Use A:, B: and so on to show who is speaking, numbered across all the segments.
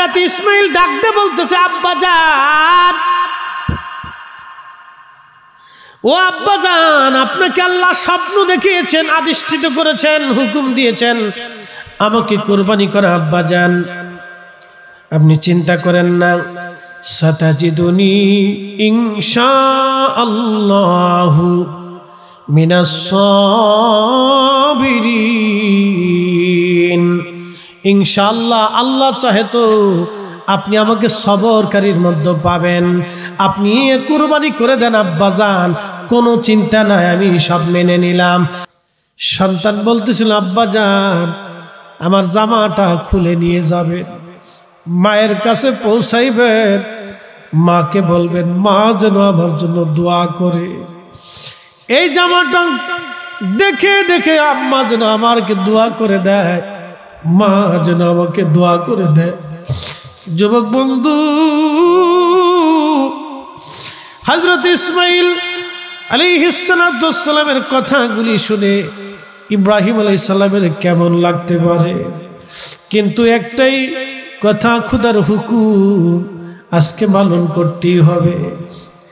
A: রাতে ইসমাইল ডাকতে বলতেছে আব্বা যান ও আব্বা যান আপনাকে আল্লাহ স্বপ্ন দেখিয়েছেন আদিষ্ঠিত করেছেন হুকুম দিয়েছেন আমাকে কোরবানি করা আব্বা যান আপনি চিন্তা করেন না সাতাজিদুনি ইংশা আল্লাহু মিনাস ইনশাল্লাহ আল্লাহ চাহে তো আপনি আমাকে সবরকারীর মধ্যে পাবেন আপনি কুরবানি করে দেন আব্বাজান কোনো চিন্তা নাই আমি সব মেনে নিলাম সন্তান বলতেছিল আব্বাজান আমার জামাটা খুলে নিয়ে যাবে মায়ের কাছে পৌঁছাইবেন মাকে বলবেন মা যেন আমার জন্য দোয়া করে এই জামাটা দেখে দেখে আম্মা যেন আমারকে দোয়া করে দেয় মা যেন আমাকে দোয়া করে দেয় যুবক বন্ধু হজরত ইসমাইল আলী হিসালামের কথাগুলি শুনে ইব্রাহিম আলী সাল্লামের কেমন লাগতে পারে কিন্তু একটাই কথা খুদার হুকুম আজকে পালন করতেই হবে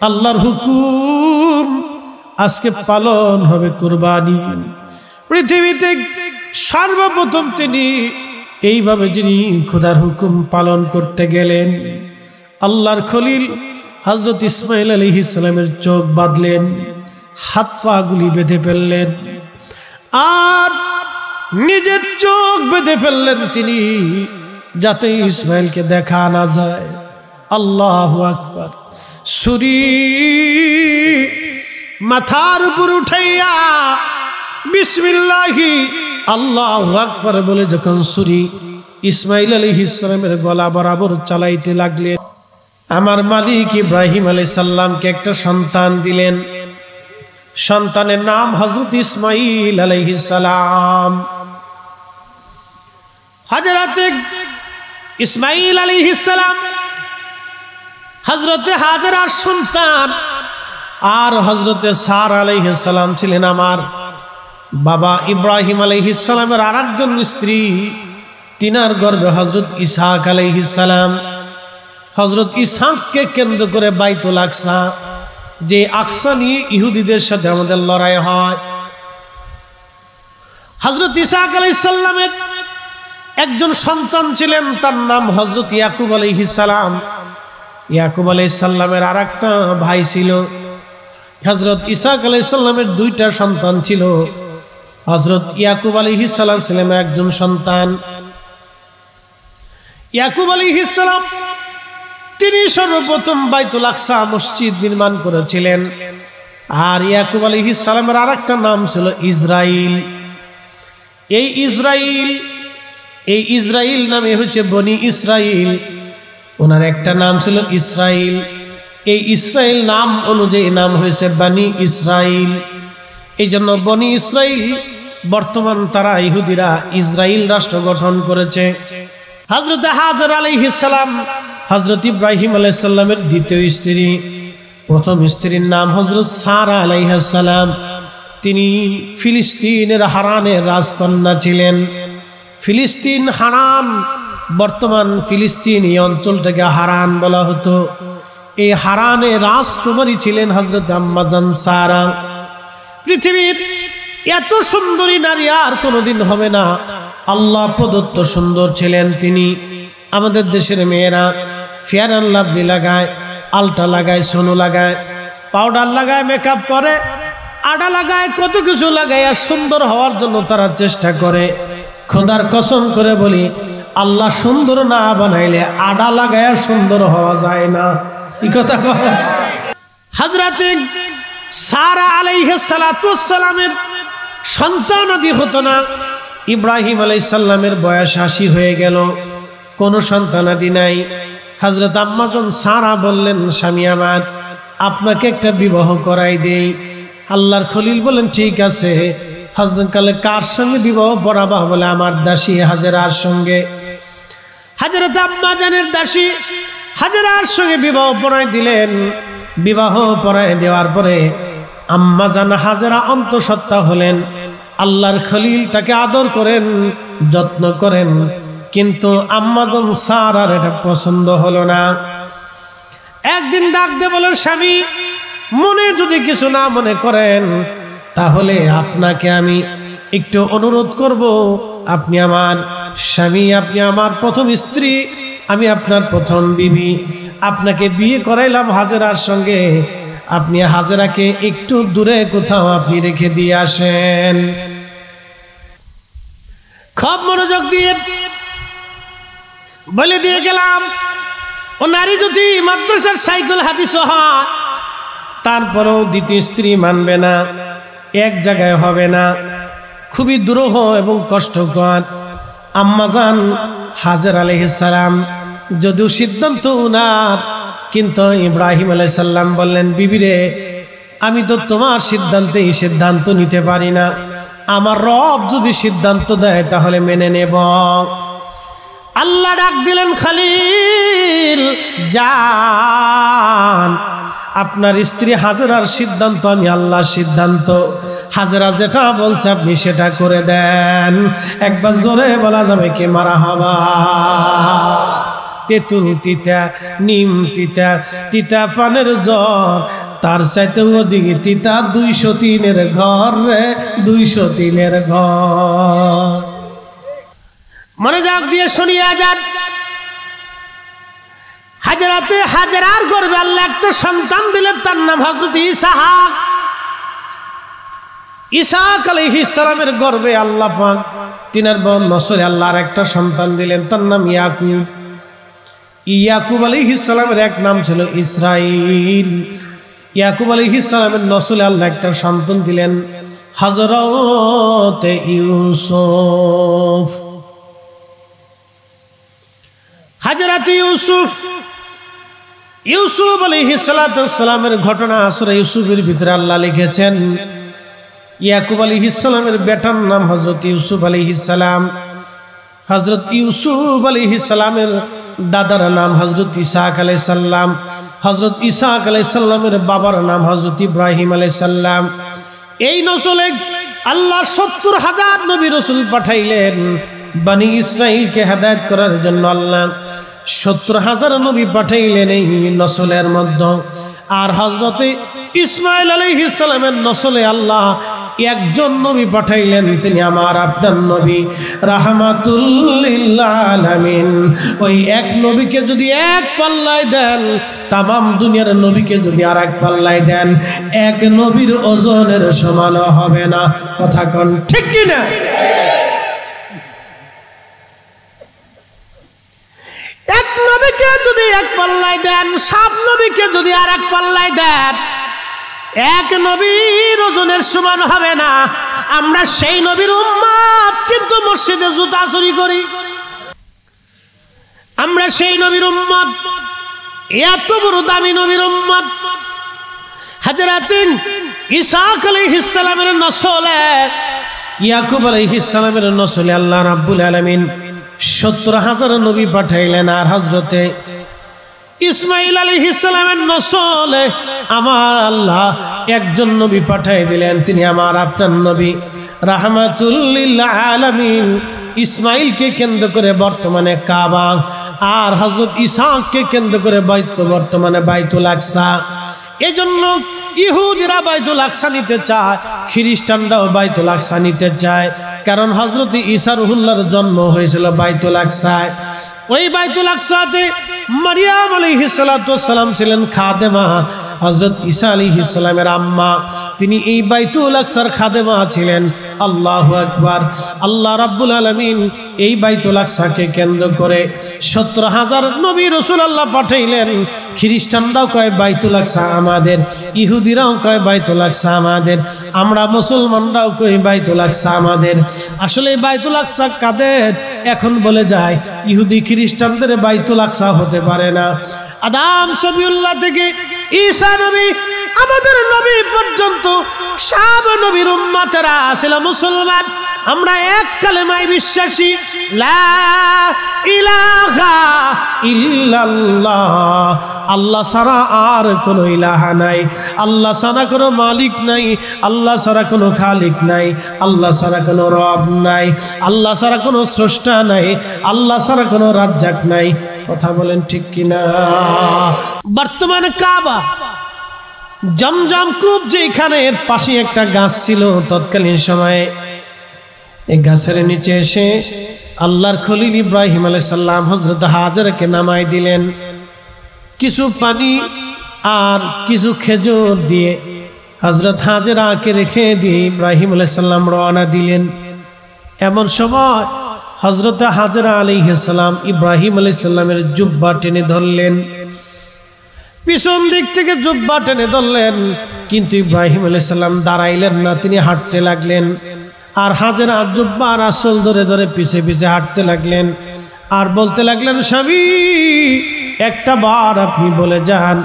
A: আল্লাহর হুকুম আজকে পালন হবে কোরবানি পৃথিবীতে সর্বপ্রথম তিনি এইভাবে যিনি খুদার হুকুম পালন করতে গেলেন আল্লাহর খলিল হজরত ইসমাইল আলী ইসলামের চোখ বাঁধলেন হাত পা গুলি বেঁধে ফেললেন আর নিজের চোখ বেঁধে ফেললেন তিনি যাতে ইসমাইলকে দেখা না যায় আল্লাহ আকবর সুরি মাথার উপর উঠাইয়া বিসমিল্লাহি আল্লাহ আকবার বলে যখন সুরি ইসমাইল আলী ইসলামের গলা বরাবর চালাইতে লাগলেন আমার মালিক ইব্রাহিম আলী সাল্লামকে একটা সন্তান দিলেন সন্তানের নাম হজরত ইসমাইল আলহিসাম হজরত ইসমাইল আলহিসাম হজরতে হাজরার সন্তান আর হজরতে সার আলহিসাম ছিলেন আমার বাবা ইব্রাহিম আলহিসালামের আর একজন স্ত্রী তিনার গর্বে হজরত ইসাহাক আলহিসালাম হজরত ইসাহকে কেন্দ্র করে বাইতুল আকসা যে আকসা নিয়ে ইহুদিদের সাথে আমাদের লড়াই হয় হজরত ইসাহাক আলহিসাল্লামের একজন সন্তান ছিলেন তার নাম হজরত ইয়াকুব আলহিসাল্লাম ইয়াকুব আলহিসাল্লামের আর একটা ভাই ছিল হজরত ইসাহাক আলহিসাল্লামের দুইটা সন্তান ছিল হজরত ইয়াকুব আলী হিসালাম ছিলেন একজন সন্তান ইয়াকুব আলী হিসালাম তিনি সর্বপ্রথম বাইতুল আকসা মসজিদ নির্মাণ করেছিলেন আর ইয়াকুব আলী হিসালামের আর একটা নাম ছিল ইসরাইল এই ইসরাইল এই ইসরাইল নামে হচ্ছে বনি ইসরাইল ওনার একটা নাম ছিল ইসরাইল এই ইসরায়েল নাম অনুযায়ী নাম হয়েছে বানি ইসরায়েল এই জন্য বনি ইসরায়েল বর্তমান তারা ইহুদিরা ইসরায়েল রাষ্ট্র গঠন করেছে হজরত হাজর আলহিসাম হজরত ইব্রাহিম আলাইসাল্লামের দ্বিতীয় স্ত্রী প্রথম স্ত্রীর নাম হজরত সারা আলাইহাসাল্লাম তিনি ফিলিস্তিনের হারানের রাজকন্যা ছিলেন ফিলিস্তিন হারান বর্তমান ফিলিস্তিন এই অঞ্চলটাকে হারান বলা হতো এই হারানে রাজকুমারী ছিলেন হজরত আম্মাদান সারা পৃথিবীর এত সুন্দরী নারী আর কোনোদিন হবে না আল্লাহ প্রদত্ত সুন্দর ছিলেন তিনি আমাদের দেশের মেয়েরা ফেয়ার অ্যান্ড লাভলি লাগায় আলটা লাগায় সোনু লাগায় পাউডার লাগায় মেকআপ করে আডা লাগায় কত কিছু লাগায় আর সুন্দর হওয়ার জন্য তারা চেষ্টা করে খোদার কসম করে বলি আল্লাহ সুন্দর না বানাইলে আডা লাগায় সুন্দর হওয়া যায় না কি কথা হাজরাতে সারা আলাইহ সালামের আদি হতো না ইব্রাহিম আলাইসাল্লামের বয়স আশি হয়ে গেল কোনো সন্তানাদি নাই হাজরত আম্মাজন সারা বললেন স্বামী আমার আপনাকে একটা বিবাহ করাই দেই আল্লাহর খলিল বলেন ঠিক আছে হজরত কালে কার সঙ্গে বিবাহ পড়াবা বলে আমার দাসী হাজারার সঙ্গে হাজরত আম্মাজানের দাসী হাজারার সঙ্গে বিবাহ পড়াই দিলেন বিবাহ পড়াই দেওয়ার পরে আম্মা জান হাজেরা অন্তঃসত্ত্বা হলেন আল্লাহর খলিল তাকে আদর করেন যত্ন করেন কিন্তু আম্মাজন আর এটা পছন্দ হলো না একদিন ডাকতে বলেন স্বামী মনে যদি কিছু না মনে করেন তাহলে আপনাকে আমি একটু অনুরোধ করব আপনি আমার স্বামী আপনি আমার প্রথম স্ত্রী আমি আপনার প্রথম বিবি আপনাকে বিয়ে করাইলাম হাজেরার সঙ্গে আপনি হাজেরাকে একটু দূরে কোথাও আপনি রেখে দিয়ে আসেন খুব মনোযোগ দিয়ে বলে দিয়ে গেলাম ও নারী যদি মাদ্রাসার সাইকেল হাদিস হয় তারপরেও দ্বিতীয় স্ত্রী মানবে না এক জায়গায় হবে না খুবই দুরহ এবং কষ্টকর আম্মাজান হাজার আলহিসাম যদিও সিদ্ধান্ত উনার কিন্তু ইব্রাহিম সাল্লাম বললেন বিবিরে আমি তো তোমার সিদ্ধান্তে এই সিদ্ধান্ত নিতে পারি না আমার রব যদি সিদ্ধান্ত দেয় তাহলে মেনে নেব আল্লাহ ডাক দিলেন খালিল যান আপনার স্ত্রী হাজরার সিদ্ধান্ত আমি আল্লাহর সিদ্ধান্ত হাজরা যেটা বলছে আপনি সেটা করে দেন একবার জোরে বলা যাবে কি মারা হবা তেঁতুল তিতা নিম তিতা তিতা পানের জ্বর তার সাথে ওদিকে তিতা দুইশো তিনের ঘর রে দুইশো তিনের ঘর মনোযোগ দিয়ে শুনিয়া যান হাজারাতে হাজার গর্বে আল্লাহ একটা সন্তান দিলেন তার নাম হজরত ইসাহাক কালে আলহিসালামের গর্বে আল্লাহ পাক তিনার বোন নসরে আল্লাহর একটা সন্তান দিলেন তার নাম ইয়াকুব ইয়াকুব আলী ইসলামের এক নাম ছিল ইসরাইল ইয়াকুব আলী ইসলামের নসুল আল্লাহ একটা সন্তান দিলেন হাজরতে ইউসুফ হাজরাত ইউসুফ ইউসুফ আলী ইসলাতামের ঘটনা আসরে ইউসুফের ভিতরে আল্লাহ লিখেছেন ইয়াকুব আলী ইসলামের বেটার নাম হজরত ইউসুফ আলী ইসলাম হজরত ইউসুফ আলী ইসলামের দাদার নাম হজরত ইসাহাক আলাই সাল্লাম হজরত ইসাহাক আলাই সাল্লামের বাবার নাম হজরত ইব্রাহিম আলাই সাল্লাম এই নসলে আল্লাহ সত্তর হাজার নবী রসুল পাঠাইলেন বানি ইসরাইলকে হেদায়ত করার জন্য আল্লাহ সত্তর হাজার নবী পাঠাইলেন এই নসলের মধ্য আর হজরতে ইসমাইল আলাইহিসালামের নসলে আল্লাহ একজন নবী পাঠাইলেন তিনি আমার আপনার নবী রাহমাতুল্লিন ওই এক নবীকে যদি এক পাল্লায় দেন তাম দুনিয়ার নবীকে যদি আর এক পাল্লায় দেন এক নবীর ওজনের সমান হবে না কথা কন ঠিক কিনা এক নবীকে যদি এক পাল্লায় দেন সাত নবীকে যদি আর এক পাল্লায় দেন এক নবীর ওজনের সমান হবে না আমরা সেই নবীর উম্মাদ কিন্তু মসজিদে জুতা চুরি করি আমরা সেই নবীর উম্মত এত বড় দামি নবীর উম্মত হাজরাতিন ইসাক আলাইহিসসালামের নসলে ইয়াকুব আলাইহিসসালামের নসলে আল্লাহ রাব্বুল আলামিন সত্তর হাজার নবী পাঠাইলেন আর হজরতে ইসমাইল আলী ইসলামের নসলে আমার আল্লাহ একজন নবী পাঠাই দিলেন তিনি আমার আপনার নবী রাহমাতুল্লিল্লাহ আলমিন ইসমাইলকে কেন্দ্র করে বর্তমানে কাবা আর হজরত ইসাকে কেন্দ্র করে বাইত বর্তমানে বাইতুল আকসা এজন্য ইহুদিরা বাইতুল আকসা নিতে চায় খ্রিস্টানরাও বাইতুল আকসা নিতে চায় কারণ হজরত ইসারুহুল্লার জন্ম হয়েছিল বাইতুল আকসায় ওই বাইতুল আকসাতে মারিয়াম আলী হিসালাম ছিলেন খাদেমা হজরত ঈসা আলী ইসলামের আম্মা তিনি এই বাইতুল আকসার খাদেমা ছিলেন আল্লাহ আকবার আল্লাহ রাব্বুল আলমিন এই বাইতুল আকসাকে কেন্দ্র করে সত্তর হাজার নবী রসুল আল্লাহ পাঠাইলেন খ্রিস্টানরাও কয় বাইতুল আকসা আমাদের ইহুদিরাও কয় বাইতুল আকসা আমাদের আমরা মুসলমানরাও কয় বাইতুল আকসা আমাদের আসলে এই বাইতুল আকসা কাদের এখন বলে যায় ইহুদি খ্রিস্টানদের বাইতুল আকসা হতে পারে না আদাম সবিউল্লাহ থেকে ঈশা নবী আমাদের নবী পর্যন্ত সাব নবীর উম্মাতেরা আসিল মুসলমান আমরা এক কালেমায় বিশ্বাসী আল্লাহ সারা আর কোনো ইলাহা নাই আল্লাহ সারা কোনো মালিক নাই আল্লাহ সারা কোনো খালিক নাই আল্লাহ সারা কোনো রব নাই আল্লাহ সারা কোনো স্রষ্টা নাই আল্লাহ সারা কোনো রাজ্জাক নাই কথা বলেন ঠিক কিনা বর্তমানে কাবা জমজম কূপ যেখানে এর পাশে একটা গাছ ছিল তৎকালীন সময়ে এই গাছের নিচে এসে আল্লাহর খলিল ইব্রাহিম আলাইসাল্লাম হজরত হাজারকে নামাই দিলেন কিছু পানি আর কিছু খেজুর দিয়ে হজরত হাজরাকে রেখে দিয়ে ইব্রাহিম আলাইসাল্লাম রওনা দিলেন এমন সময় হজরত হাজরা আলী হাসালাম ইব্রাহিম আলি সাল্লামের জুব্বা টেনে ধরলেন পিছন দিক থেকে জুব্বা টেনে ধরলেন কিন্তু ইব্রাহিম আলি সাল্লাম দাঁড়াইলেন না তিনি হাঁটতে লাগলেন আর হাজরা আর আসল ধরে ধরে পিছে পিছে হাঁটতে লাগলেন আর বলতে লাগলেন স্বামী একটা বার আপনি বলে যান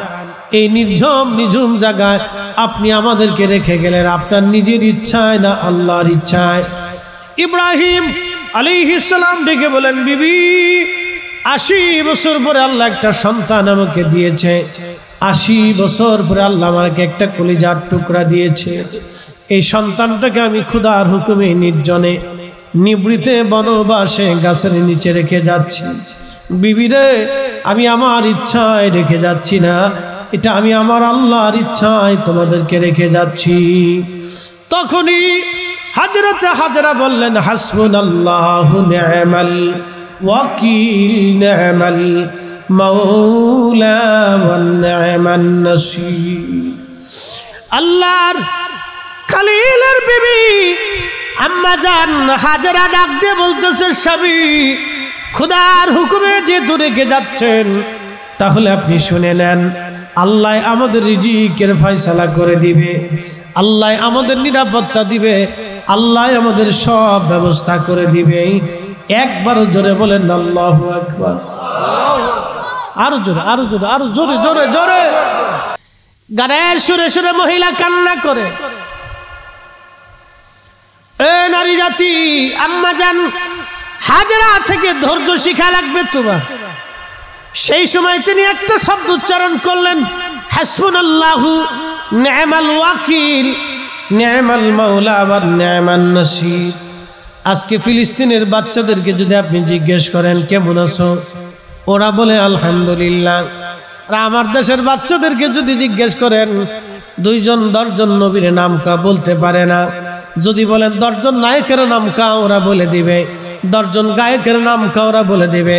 A: এই নির্ঝম নিঝুম জায়গায় আপনি আমাদেরকে রেখে গেলেন আপনার নিজের ইচ্ছায় না আল্লাহর ইচ্ছায় ইব্রাহিম আলিহিসাল্লাম ডেকে বলেন বিবি আশি বছর পরে আল্লাহ একটা সন্তান আমাকে দিয়েছে আশি বছর পরে আল্লাহ আমাকে একটা কলিজার টুকরা দিয়েছে এই সন্তানটাকে আমি ক্ষুদার হুকুমে নির্জনে নিবৃতে বনবাসে গাছের নিচে রেখে যাচ্ছি বিবিরে আমি আমার ইচ্ছায় রেখে যাচ্ছি না এটা আমি আমার আল্লাহর ইচ্ছায় তোমাদেরকে রেখে যাচ্ছি তখনই হাজরতে হাজরা বললেন হাসবুন আল্লাহ নেমাল ওয়াকিল নেমাল আল্লাহর খালিলের বিবি আম্মা যান হাজরা ডাক দিয়ে বলতেছে স্বামী খুদার হুকুমে যে দূরেকে যাচ্ছেন তাহলে আপনি শুনে নেন আল্লাহ আমাদের রিজিকের ফয়সালা করে দিবে আল্লাহ আমাদের নিরাপত্তা দিবে আল্লাহ আমাদের সব ব্যবস্থা করে দিবে একবার জোরে বলেন আল্লাহ একবার আরো জোরে আরো জোরে আরো জোরে জোরে জোরে গানে সুরে সুরে মহিলা কান্না করে এ নারী জাতি আম্মা যান হাজারা থেকে ধৈর্য শিখা লাগবে তোমার সেই সময় তিনি একটা শব্দ উচ্চারণ করলেন হাসবুন আল্লাহু নেমাল ওয়াকিল ন্যায়মাল মাওলা আবার ন্যায়মান নাসি আজকে ফিলিস্তিনের বাচ্চাদেরকে যদি আপনি জিজ্ঞেস করেন কেমন আছো ওরা বলে আলহামদুলিল্লাহ আর আমার দেশের বাচ্চাদেরকে যদি জিজ্ঞেস করেন দুইজন দশজন নবীর নাম কা বলতে পারে না যদি বলেন দশজন নায়কের নাম কা ওরা বলে দিবে দশজন গায়কের নাম কা ওরা বলে দিবে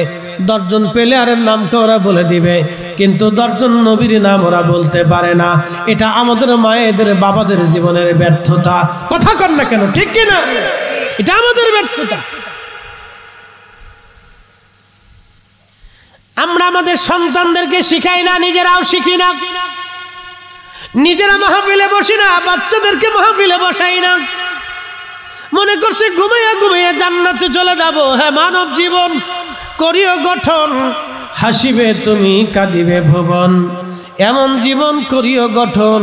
A: দশজন প্লেয়ারের নাম কা ওরা বলে দিবে কিন্তু দশজন নবীর নাম ওরা বলতে পারে না এটা আমাদের মায়েদের বাবাদের জীবনের ব্যর্থতা কথা কর না কেন ঠিক কিনা এটা আমাদের ব্যর্থতা আমরা আমাদের সন্তানদেরকে শিখাই না নিজেরাও শিখি না নিজেরা মহাপিলে বসি না বাচ্চাদেরকে মহাপিলে বসাই না মনে করছে ঘুমাইয়া ঘুমাইয়া জান্নাতে চলে যাবো হ্যাঁ মানব জীবন করিও গঠন হাসিবে তুমি কাঁদিবে ভুবন এমন জীবন করিও গঠন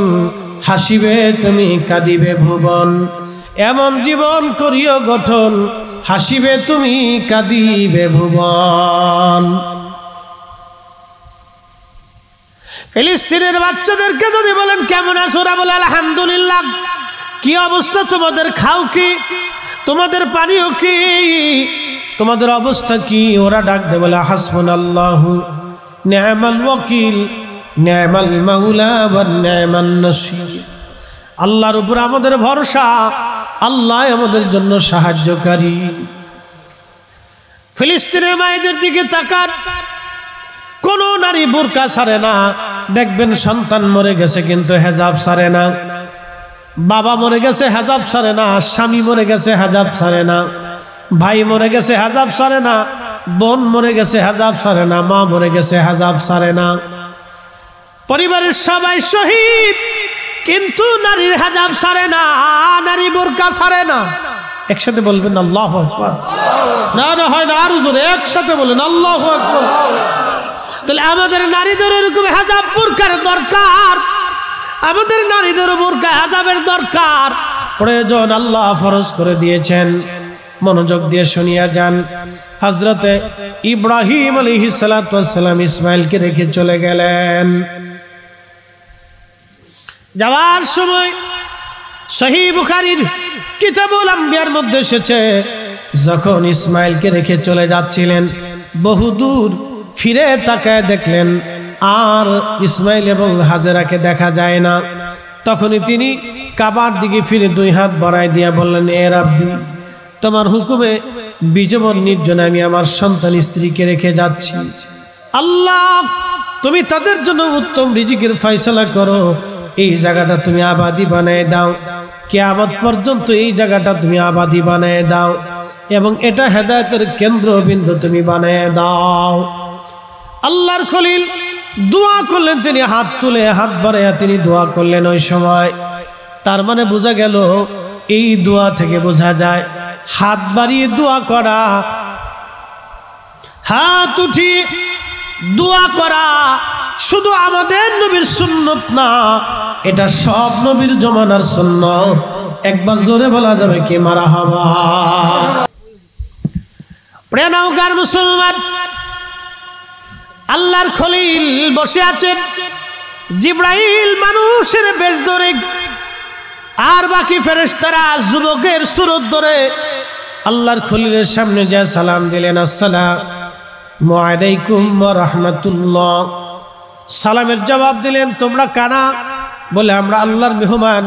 A: হাসিবে তুমি কাঁদিবে ভুবন এমন জীবন করিও গঠন হাসিবে তুমি কাঁদিবে ভুবন ফিলিস্তিনের বাচ্চাদেরকে যদি বলেন কেমন আছো বলে আলহামদুলিল্লাহ কি অবস্থা তোমাদের খাও কি তোমাদের পানিও কি তোমাদের অবস্থা কি ওরা ডাক দে বলে হাসবন আল্লাহ ন্যায়মাল ওকিল ন্যায়মাল মাউলা বা ন্যায়মাল নসির আল্লাহর উপর আমাদের ভরসা আল্লাহ আমাদের জন্য সাহায্যকারী ফিলিস্তিনের মায়েদের দিকে তাকান কোন নারী বোরকা সারে না দেখবেন সন্তান মরে গেছে কিন্তু হেজাব সারে না বাবা মরে গেছে হেজাব সারে না স্বামী মরে গেছে হেজাব সারে না ভাই মরে গেছে হাজাব সারে না বোন মরে গেছে হাজাব সারে না মা মরে গেছে হাজাব সারে না পরিবারের সবাই শহীদ কিন্তু নারীর হাজাব সারে না নারী বোরকা সারে না একসাথে বলবেন আল্লাহ না না হয় না আরো জোরে একসাথে বলেন আল্লাহ তাহলে আমাদের নারীদের এরকম হাজাব বোরকার দরকার আমাদের নারীদের বোরকা হাজাবের দরকার প্রয়োজন আল্লাহ ফরজ করে দিয়েছেন মনোযোগ দিয়ে শুনিয়া যান হজরতে ইব্রাহিম আলী সালাতাম ইসমাইলকে রেখে চলে গেলেন যাওয়ার সময় সহি বুখারির কিতাবুল আম্বিয়ার মধ্যে এসেছে যখন ইসমাইলকে রেখে চলে যাচ্ছিলেন বহুদূর ফিরে তাকে দেখলেন আর ইসমাইল এবং হাজেরাকে দেখা যায় না তখনই তিনি কাবার দিকে ফিরে দুই হাত বড়াই দিয়া বললেন এর আব্দি তোমার হুকুমে বিজবন নির্জনে আমি আমার সন্তান স্ত্রীকে রেখে যাচ্ছি আল্লাহ তুমি তাদের জন্য উত্তম রিজিকের ফয়সলা করো এই জায়গাটা তুমি আবাদি বানিয়ে দাও কেয়াবত পর্যন্ত এই জায়গাটা তুমি আবাদি বানিয়ে দাও এবং এটা হেদায়তের কেন্দ্রবিন্দু তুমি বানিয়ে দাও আল্লাহর খলিল দোয়া করলেন তিনি হাত তুলে হাত বাড়াইয়া তিনি দোয়া করলেন ওই সময় তার মানে বোঝা গেল এই দোয়া থেকে বোঝা যায় হাত বাড়িয়ে দোয়া করা হাত উঠি দোয়া করা শুধু আমাদের নবীর সুন্নত না এটা সব নবীর জমানার সুন্ন একবার জোরে বলা যাবে কি মারা হবা প্রেনাউকার মুসলমান আল্লাহর খলিল বসে আছেন জিব্রাইল মানুষের বেশ ধরে আর বাকি ফেরেস্তারা যুবকের সুরত ধরে আল্লাহর খলিলের সামনে যা সালাম দিলেন আসসালাম সালামের জবাব দিলেন তোমরা কানা বলে আমরা আল্লাহর মেহমান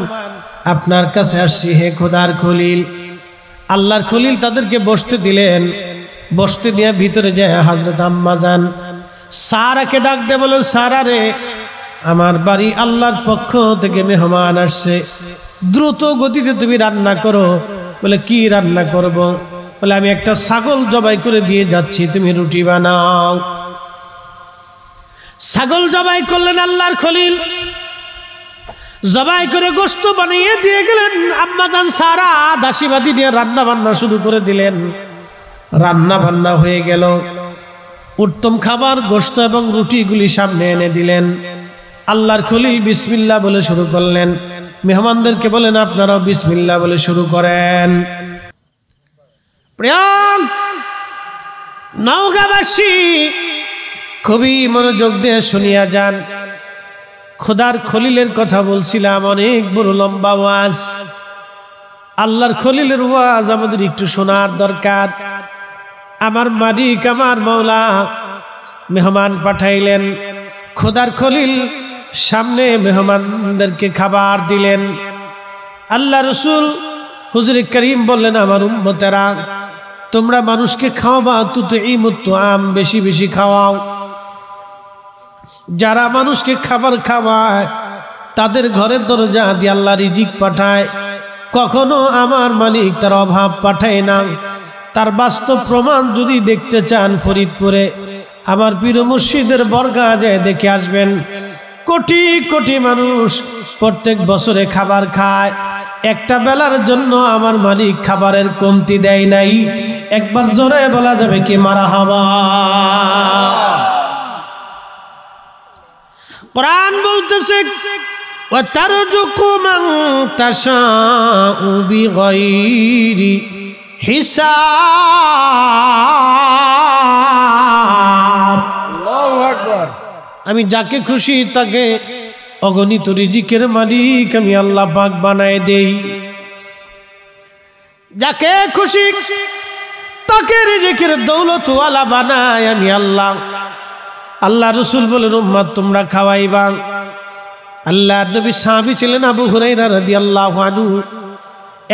A: আপনার কাছে আসছি হে খোদার খলিল আল্লাহর খলিল তাদেরকে বসতে দিলেন বসতে দিয়ে ভিতরে যায় হাজরত আম্মা যান সারাকে ডাক দে বলেন সারা রে আমার বাড়ি আল্লাহর পক্ষ থেকে মেহমান আসছে দ্রুত গতিতে তুমি রান্না করো বলে কি রান্না করব। বলে আমি একটা ছাগল জবাই করে দিয়ে যাচ্ছি তুমি রুটি বানাও ছাগল জবাই করলেন আল্লাহর খলিল জবাই করে গোস্ত বানিয়ে দিয়ে গেলেন আম্মাদান সারা দাসীবাদী নিয়ে রান্না বান্না শুরু করে দিলেন রান্না বান্না হয়ে গেল উত্তম খাবার গোস্ত এবং রুটিগুলি সামনে এনে দিলেন আল্লাহর খলিল বিসমিল্লা বলে শুরু করলেন মেহমানদেরকে বলেন আপনারাও বিসমিল্লা বলে শুরু করেন প্রিয়াম খুবই মনোযোগ দিয়ে শুনিয়া যান খোদার খলিলের কথা বলছিলাম অনেক বড় লম্বা ওয়াজ আল্লাহর খলিলের ওয়াজ আমাদের একটু শোনার দরকার আমার মালিক আমার মৌলা মেহমান পাঠাইলেন খোদার খলিল সামনে মেহমানদেরকে খাবার দিলেন আল্লাহ রসুল হুজুর করিম বললেন আমার উম্মতেরা তোমরা মানুষকে খাওয়া তু তো এই মতো আম বেশি বেশি খাওয়াও যারা মানুষকে খাবার খাওয়ায় তাদের ঘরের দরজা দিয়ে আল্লাহ রিজিক পাঠায় কখনো আমার মালিক তার অভাব পাঠায় না তার বাস্তব প্রমাণ যদি দেখতে চান ফরিদপুরে আমার পীর মুর্শিদের বর্গা যায় দেখে আসবেন কোটি কোটি মানুষ প্রত্যেক বছরে খাবার খায় একটা বেলার জন্য আমার মালিক খাবারের কমতি দেয় নাই একবার জোরে বলা যাবে কি মারা হাওয়া প্রাণ বলতেছে হিসাব আমি যাকে খুশি তাকে অগণিত রিজিকের মালিক আমি আল্লাহ পাক বানায় দেই যাকে খুশি তাকে রিজিকের দৌলত আলা বানায় আমি আল্লাহ আল্লাহ রসুল বলেন উম্মা তোমরা খাওয়াইবা আল্লাহ নবী সাহাবি ছিলেন আবু হুরাইরা রাদি আল্লাহ আনু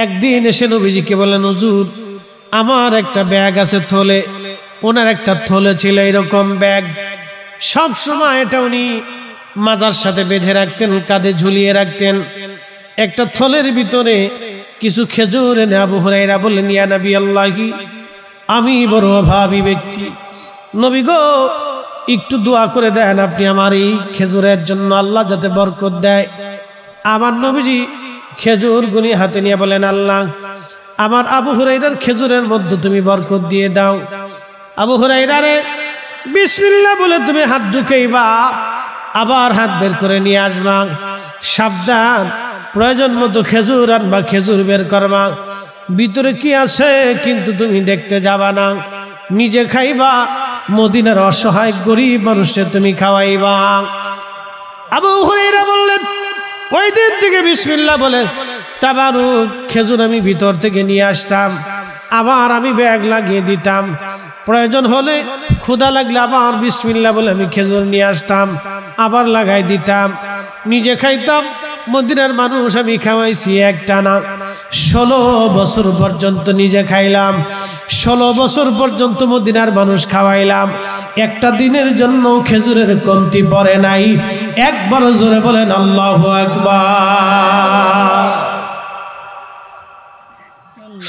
A: একদিন এসে নবীজিকে বলেন হজুর আমার একটা ব্যাগ আছে থলে ওনার একটা থলে ছিল এরকম ব্যাগ সব সময় এটা উনি মাজার সাথে বেঁধে রাখতেন কাঁধে ঝুলিয়ে রাখতেন একটা থলের ভিতরে কিছু খেজুর এনে আবু হরাইরা বললেন ইয়া নবী আল্লাহি আমি বড় অভাবী ব্যক্তি নবী গো একটু দোয়া করে দেন আপনি আমার এই খেজুরের জন্য আল্লাহ যাতে বরকত দেয় আমার নবীজি খেজুর গুনি হাতে নিয়ে বলেন আল্লাহ আমার আবু হরাইরার খেজুরের মধ্যে তুমি বরকত দিয়ে দাও আবু হরাইরারে বিসমিল্লা বলে তুমি হাত ঢুকেইবা আবার হাত বের করে নিয়ে আসবা সাবধান প্রয়োজন মতো খেজুর আনবা খেজুর বের করবা ভিতরে কি আছে কিন্তু তুমি দেখতে যাবা না নিজে খাইবা মদিনার অসহায় গরিব মানুষে তুমি খাওয়াইবা আবু হুরাইরা বললেন ওই দিন থেকে বিসমিল্লা বলে তাবারু খেজুর আমি ভিতর থেকে নিয়ে আসতাম আবার আমি ব্যাগ লাগিয়ে দিতাম প্রয়োজন হলে ক্ষুদা লাগলে আবার বিসমিল্লা বলে আমি খেজুর নিয়ে আসতাম আবার লাগাই দিতাম নিজে খাইতাম মদিনার মানুষ আমি খাওয়াইছি না ষোলো বছর পর্যন্ত নিজে খাইলাম ষোলো বছর পর্যন্ত মদিনার মানুষ খাওয়াইলাম একটা দিনের জন্য খেজুরের কমতি পড়ে নাই একবার জোরে বলেন আল্লাহ একবার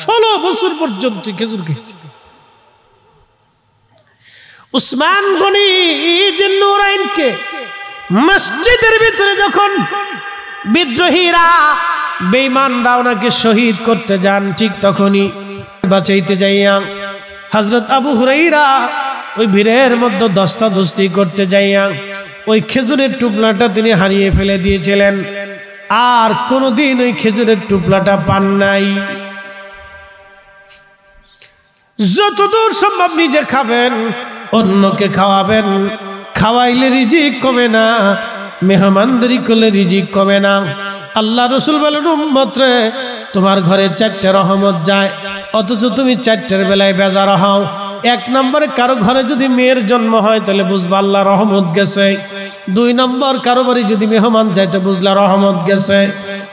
A: ষোলো বছর পর্যন্ত খেজুর খেয়েছি উসমান গনি যে নুরাইনকে মসজিদের ভিতরে যখন বিদ্রোহীরা বেঈমানরা ওনাকে শহীদ করতে যান ঠিক তখনই বাঁচাইতে যাইয়া হজরত আবু হুরাইরা ওই ভিড়ের মধ্যে দস্তা দস্তি করতে যাইয়া ওই খেজুরের টুকলাটা তিনি হারিয়ে ফেলে দিয়েছিলেন আর কোনোদিন ওই খেজুরের টুকলাটা পান নাই যতদূর সম্ভব নিজে খাবেন অন্যকে খাওয়াবেন খাওয়াইলে রিজিক কমে না মেহমানদারি করলে রিজিক কমে না আল্লাহ রসুল বলেন উম্মতরে তোমার ঘরে চারটে রহমত যায় অথচ তুমি চারটের বেলায় বেজার হও এক নম্বরে কারো ঘরে যদি মেয়ের জন্ম হয় তাহলে বুঝবা আল্লাহ রহমত গেছে দুই নম্বর কারো বাড়ি যদি মেহমান যায় তো বুঝলা রহমত গেছে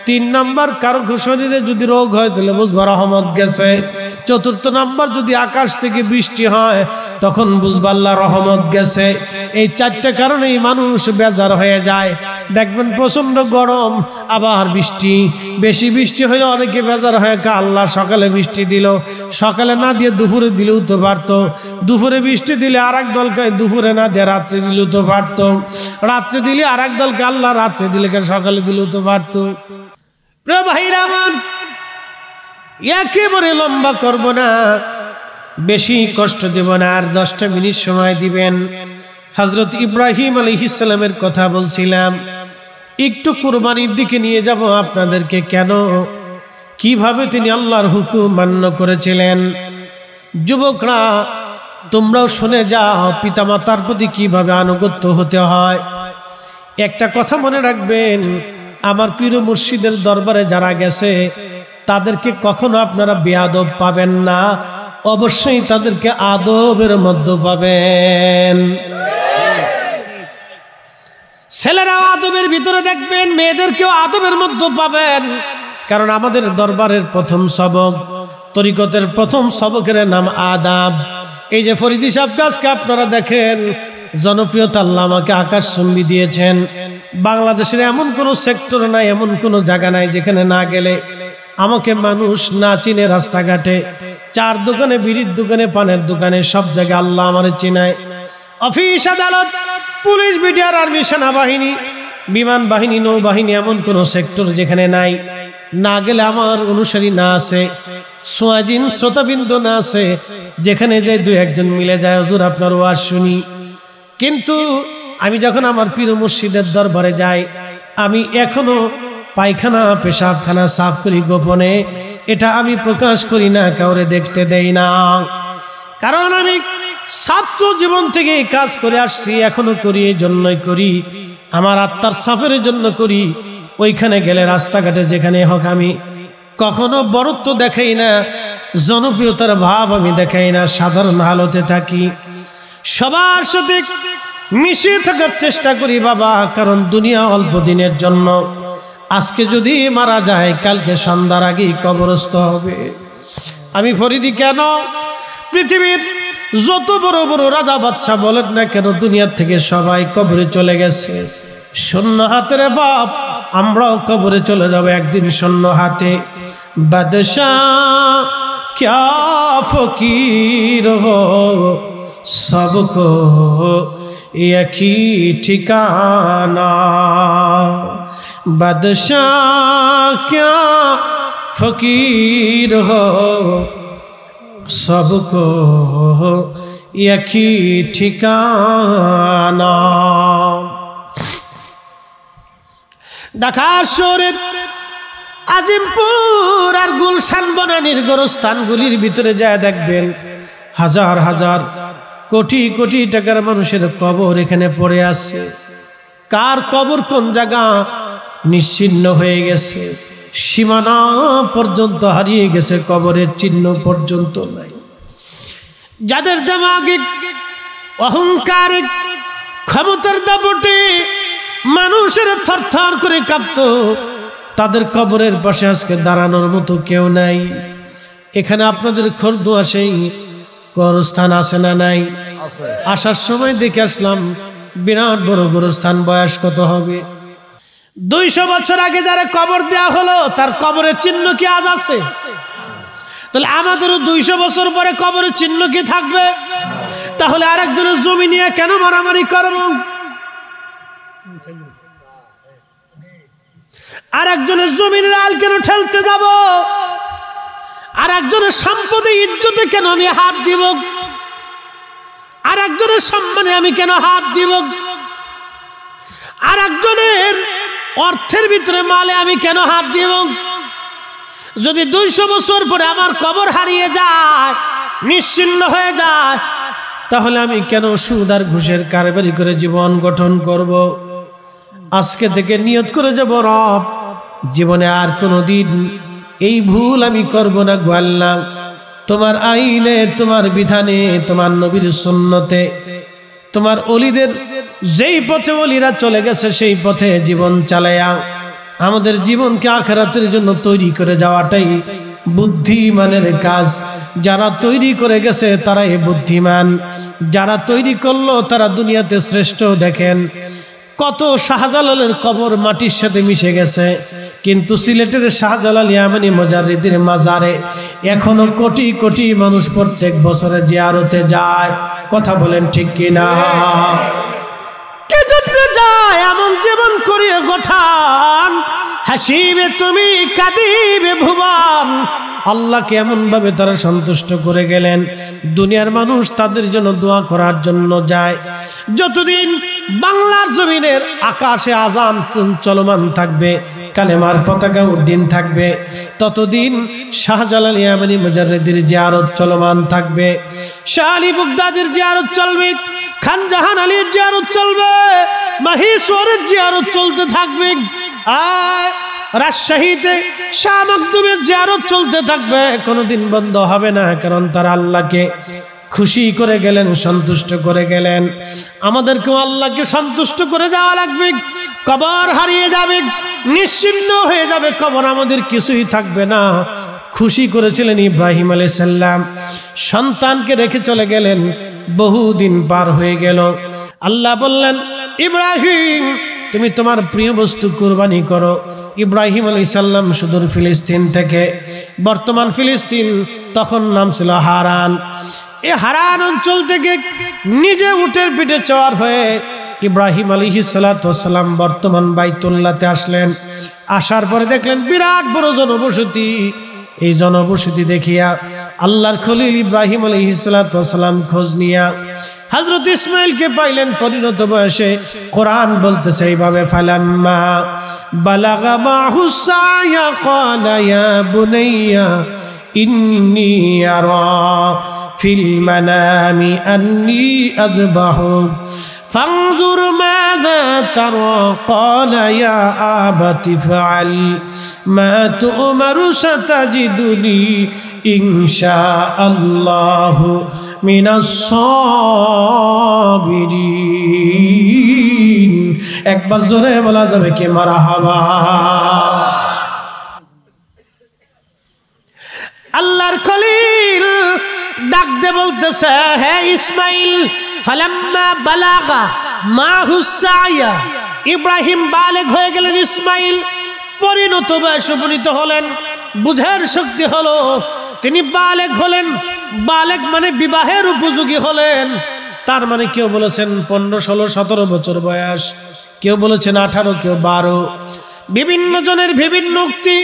A: তিন নম্বর কারো শরীরে যদি রোগ হয় তাহলে বুঝবা রহমত গেছে চতুর্থ নম্বর যদি আকাশ থেকে বৃষ্টি হয় তখন বুঝবা আল্লাহ রহমত গেছে এই চারটে কারণেই মানুষ বেজার হয়ে যায় দেখবেন প্রচণ্ড গরম আবার বৃষ্টি বেশি বৃষ্টি হলে অনেকে বেজার হয় কা আল্লাহ সকালে বৃষ্টি দিল সকালে না দিয়ে দুপুরে দিলেও তো পারত দুপুরে বৃষ্টি দিলে আর এক দলকে দুপুরে না দিয়ে রাত্রে দিলেও তো পারত রাত্রে দিলে আর এক দলকে আল্লাহ রাত্রে দিলে সকালে দিলেও তো পারত ভাইরা আমার একেবারে লম্বা করবো না বেশি কষ্ট দেব না আর দশটা মিনিট সময় দিবেন হজরত ইব্রাহিম আলী ইসলামের কথা বলছিলাম একটু কোরবানির দিকে নিয়ে যাব আপনাদেরকে কেন কিভাবে তিনি আল্লাহর হুকুম মান্য করেছিলেন যুবকরা তোমরাও শুনে যাও পিতামাতার প্রতি কিভাবে আনুগত্য হতে হয় একটা কথা মনে রাখবেন আমার প্রিয় মুর্শিদের দরবারে যারা গেছে তাদেরকে কখনো আপনারা বেয়াদব পাবেন না অবশ্যই তাদেরকে আদবের মধ্য পাবেন ছেলেরাও আদবের ভিতরে দেখবেন মেয়েদেরকেও আদবের মধ্য পাবেন কারণ আমাদের দরবারের প্রথম সবক তরিকতের প্রথম সবকের নাম আদাব এই যে ফরিদি সাহেব গাছকে আপনারা দেখেন জনপ্রিয়তা আল্লাহ আমাকে আকাশ সঙ্গী দিয়েছেন বাংলাদেশের এমন কোনো সেক্টর নাই এমন কোনো জায়গা নাই যেখানে না গেলে আমাকে মানুষ না চিনে রাস্তাঘাটে চার দোকানে বিড়ির দোকানে পানের দোকানে সব জায়গায় আল্লাহ আমার চিনায় অফিস আদালত পুলিশ বিডিআর আর্মি সেনাবাহিনী বিমান বাহিনী নৌবাহিনী এমন কোনো সেক্টর যেখানে নাই না গেলে আমার অনুসারী না আছে সোয়াজিন শ্রোতাবিন্দ না আছে যেখানে যাই দু একজন মিলে যায় হজুর আপনার ওয়াজ শুনি কিন্তু আমি যখন আমার পীর মুর্শিদের দরবারে যাই আমি এখনো পায়খানা পেশাবখানা সাফ করি গোপনে এটা আমি প্রকাশ করি না কাউরে দেখতে দেই না কারণ আমি ছাত্র জীবন থেকে কাজ করে আসছি এখনো করি এই জন্যই করি আমার আত্মার সাফের জন্য করি ওইখানে গেলে রাস্তাঘাটে যেখানে হোক আমি কখনো বরত্ব দেখাই না জনপ্রিয়তার ভাব আমি দেখাই না সাধারণ হালতে থাকি সবার সাথে মিশিয়ে থাকার চেষ্টা করি বাবা কারণ দুনিয়া অল্প দিনের জন্য আজকে যদি মারা যায় কালকে সন্ধ্যার আগেই কবরস্ত হবে আমি ফরিদি কেন পৃথিবীর যত বড় বড় রাজা বাচ্চা বলেন না কেন দুনিয়ার থেকে সবাই কবরে চলে গেছে শূন্য হাতের বাপ আমরাও কবরে চলে যাব একদিন শূন্য হাতে ক্যা ফকির হো একই ঠিকানা बादशाह ক্যা फकीर हो सबको यही ठिकाना ঢাকা শহরের আজিমপুর আর গুলশান বনানির গোরস্থানগুলির ভিতরে যা দেখবেন হাজার হাজার কোটি কোটি টাকার মানুষের কবর এখানে পড়ে আছে কার কবর কোন জায়গা নিশ্চিন্ন হয়ে গেছে সীমানা পর্যন্ত হারিয়ে গেছে কবরের চিহ্ন পর্যন্ত নাই যাদের দামাগে অহংকার ক্ষমতার দাবটে মানুষের থরথর করে কাঁপত তাদের কবরের পাশে আজকে দাঁড়ানোর মতো কেউ নাই এখানে আপনাদের খর্দু আসেই গরস্থান আসে না নাই আসার সময় দেখে আসলাম বিরাট বড় গরস্থান বয়স কত হবে দুইশো বছর আগে যারা কবর দেয়া হলো তার কবরের চিহ্ন কি আজ আছে তাহলে আমাদেরও দুইশো বছর পরে কবরের চিহ্ন কি থাকবে তাহলে আর একজনের জমি নিয়ে কেন মারামারি করব আর একজনের জমির লাল কেন ঠেলতে যাব আর একজনের সম্পদে ইজ্জতে কেন আমি হাত দিব আর একজনের সম্মানে আমি কেন হাত দিব আর একজনের অর্থের ভিতরে মালে আমি কেন হাত দিব যদি দুইশো বছর পরে আমার কবর হারিয়ে যায় নিশ্চিন্ন হয়ে যায় তাহলে আমি কেন সুদ আর ঘুষের কারবারি করে জীবন গঠন করব। আজকে থেকে নিয়ত করে যাব রব জীবনে আর কোনো দিন এই ভুল আমি করব না গোয়াল্লাম তোমার আইনে তোমার বিধানে তোমার নবীর সন্নতে তোমার অলিদের যেই পথে অলিরা চলে গেছে সেই পথে জীবন চালায়া আমাদের জীবনকে আখেরাতের জন্য তৈরি করে যাওয়াটাই বুদ্ধিমানের কাজ যারা তৈরি করে গেছে তারাই বুদ্ধিমান যারা তৈরি করলো তারা দুনিয়াতে শ্রেষ্ঠ দেখেন কত শাহজালালের কবর মাটির সাথে মিশে গেছে কিন্তু সিলেটের শাহজালাল ইয়ামানি মজারিদের মাজারে এখনো কোটি কোটি মানুষ প্রত্যেক বছরে জিয়ারতে যায় কথা বলেন ঠিক কিনা কে যায় এমন জীবন করিয়ে গঠান হাসিবে তুমি কাঁদিবে ভুবন আল্লাহকে এমনভাবে তারা সন্তুষ্ট করে গেলেন দুনিয়ার মানুষ তাদের জন্য দোয়া করার জন্য যায় যতদিন বাংলার জমিনের আকাশে আজান চলমান থাকবে কালেমার পতাকা উদ্দিন থাকবে ততদিন শাহজালাল ইয়ামানি মুজারেদির জিয়ারত চলমান থাকবে শাহ আলী বুগদাদির জিয়ারত চলবে খান জাহান আলীর জিয়ারত চলবে যে জিয়ারত চলতে থাকবে আর রাজশাহীতে শাহ মকদুমের জিয়ারত চলতে থাকবে কোনোদিন বন্ধ হবে না কারণ তার আল্লাহকে খুশি করে গেলেন সন্তুষ্ট করে গেলেন আমাদেরকেও আল্লাহকে সন্তুষ্ট করে যাওয়া লাগবে কবর হারিয়ে যাবে নিশ্চিন্ন হয়ে যাবে কবর আমাদের কিছুই থাকবে না খুশি করেছিলেন ইব্রাহিম আলি সাল্লাম সন্তানকে রেখে চলে গেলেন বহুদিন পার হয়ে গেল আল্লাহ বললেন ইব্রাহিম তুমি তোমার প্রিয় বস্তু কোরবানি করো ইব্রাহিম আলী সাল্লাম সুদূর ফিলিস্তিন থেকে বর্তমান ফিলিস্তিন তখন নাম ছিল হারান এ হারান অঞ্চল থেকে নিজে উঠের পিঠে চর হয়ে ইব্রাহিম আলী সালাতাম বর্তমান বাইতুল্লাতে আসলেন আসার পরে দেখলেন বিরাট বড় জনবসতি এই জনবসতি দেখিয়া আল্লাহর খলিল ইব্রাহিম আলী ইসালাতাম খোঁজ নিয়া হজরত ইসমাইলকে পাইলেন পরিণত বয়সে কোরআন বলতেছে এইভাবে ফালাম্মা বালাগা বাহুসায়া কলায়া বুনাইয়া ইন্নি আরা ফিল মানামি আন্নি আজবাহু فانظر ماذا ترى قال يا آبت فعل ما تؤمر ستجدني إن شاء الله من الصابرين একবার জোরে বলা যাবে কে মারা হাবা আল্লাহর খলিল ডাক দে বলতেছে হে ইসমাইল ফালাম্মা বালাগা মা হুসাইয়া ইব্রাহিম বালেক হয়ে গেলেন ইসমাইল পরিণত বয়স উপনীত হলেন বুঝের শক্তি হলো তিনি বালেক হলেন বালেক মানে বিবাহের উপযোগী হলেন তার মানে কেউ বলেছেন পনেরো ষোলো সতেরো বছর বয়স কেউ বলেছেন আঠারো কেউ বারো বিভিন্ন জনের বিভিন্ন উক্তি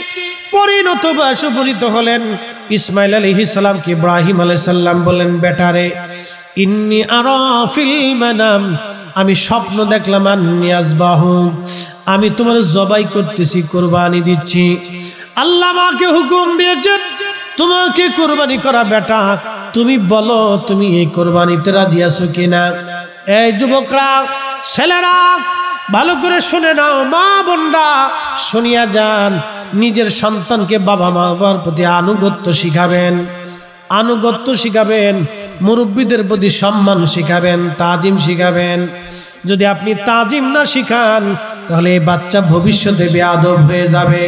A: পরিণত বয়স উপনীত হলেন ইসমাইল আলী ইসলামকে ইব্রাহিম আলাইসাল্লাম বলেন বেটারে ইন্নি আরফিল মানাম আমি স্বপ্ন দেখলাম আন্নি বাহু আমি তোমার জবাই করতেছি কোরবানি দিচ্ছি আল্লাহ মাকে হুকুম দিয়েছেন তোমাকে কোরবানি করা বেটা তুমি বলো তুমি এই কোরবানিতে রাজি আছো কিনা এই যুবকরা ছেলেরা ভালো করে শুনে নাও মা বোনরা শুনিয়া যান নিজের সন্তানকে বাবা মা বাবার প্রতি আনুগত্য শিখাবেন আনুগত্য শিখাবেন মুরব্বীদের প্রতি সম্মান শিখাবেন তাজিম শিখাবেন যদি আপনি তাজিম না শিখান তাহলে এই বাচ্চা ভবিষ্যতে বেআদব হয়ে যাবে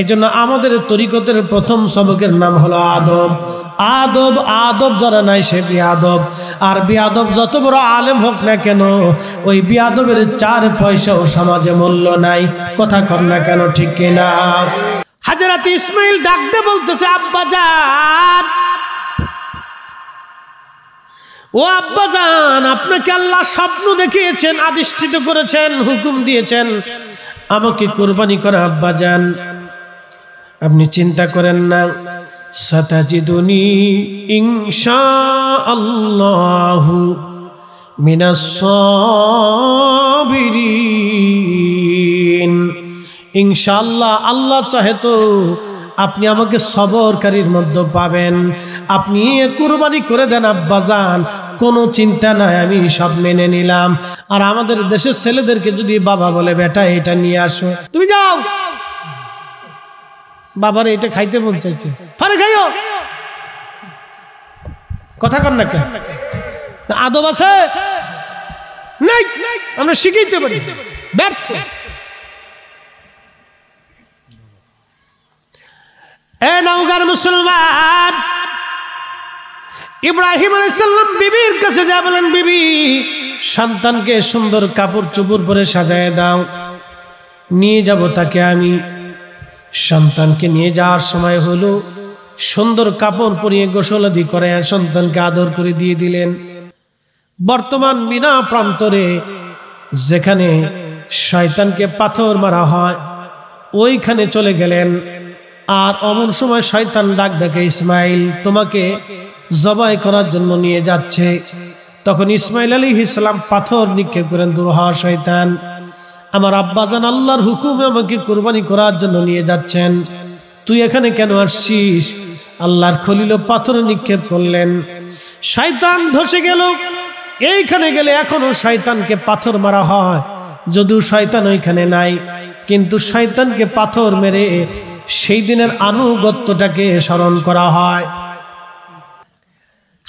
A: এই জন্য আমাদের তরিকতের প্রথম সবকের নাম হলো আদব আদব আদব যারা নাই সে বিয়াদব আর বিয়াদব যত বড় আলেম হোক না কেন ওই বিয়াদবের চার পয়সাও সমাজে মূল্য নাই কথা কর না কেন ঠিক কিনা হাজারাত ইসমাইল ডাকতে বলতেছে আব্বা যান ও আব্বা যান আপনাকে আল্লাহ স্বপ্ন দেখিয়েছেন আদিষ্ঠিত করেছেন হুকুম দিয়েছেন আমাকে কোরবানি করা আব্বা যান আপনি চিন্তা করেন না আল্লাহু ইনশাআল্লাহ আল্লাহ চাহে তো আপনি আমাকে সবরকারীর মধ্যে পাবেন আপনি কুরবানি করে দেন আব্বা যান কোনো চিন্তা নাই আমি সব মেনে নিলাম আর আমাদের দেশের ছেলেদেরকে যদি বাবা বলে বেটা এটা নিয়ে আসো তুমি যাও বাবার এটা খাইতে মন চাইছে আরে খাইও কথা কর না কেন আদব আছে নাই আমরা শিখাইতে পারি ব্যর্থ এ নৌকার মুসলমান ইব্রাহিম আলাইসাল্লাম বিবির কাছে যা বলেন বিবি সন্তানকে সুন্দর কাপড় চুপুর পরে সাজায় দাও নিয়ে যাব তাকে আমি সন্তানকে নিয়ে যাওয়ার সময় হলো সুন্দর কাপড় পরিয়ে গোসলাদি করে সন্তানকে আদর করে দিয়ে দিলেন বর্তমান মিনা প্রান্তরে যেখানে শয়তানকে পাথর মারা হয় ওইখানে চলে গেলেন আর অমন সময় শয়তান ডাক দেখে ইসমাইল তোমাকে জবাই করার জন্য নিয়ে যাচ্ছে তখন ইসমাইল আলী ইসলাম পাথর নিক্ষেপ করেন দুরহা শৈতান আমার আব্বাজান আল্লাহর হুকুমে আমাকে কোরবানি করার জন্য নিয়ে যাচ্ছেন তুই এখানে কেন আসছিস আল্লাহর খলিল পাথর নিক্ষেপ করলেন শয়তান ধসে গেল এইখানে গেলে এখনো শয়তানকে পাথর মারা হয় যদিও শয়তান ওইখানে নাই কিন্তু শয়তানকে পাথর মেরে সেই দিনের আনুগত্যটাকে স্মরণ করা হয়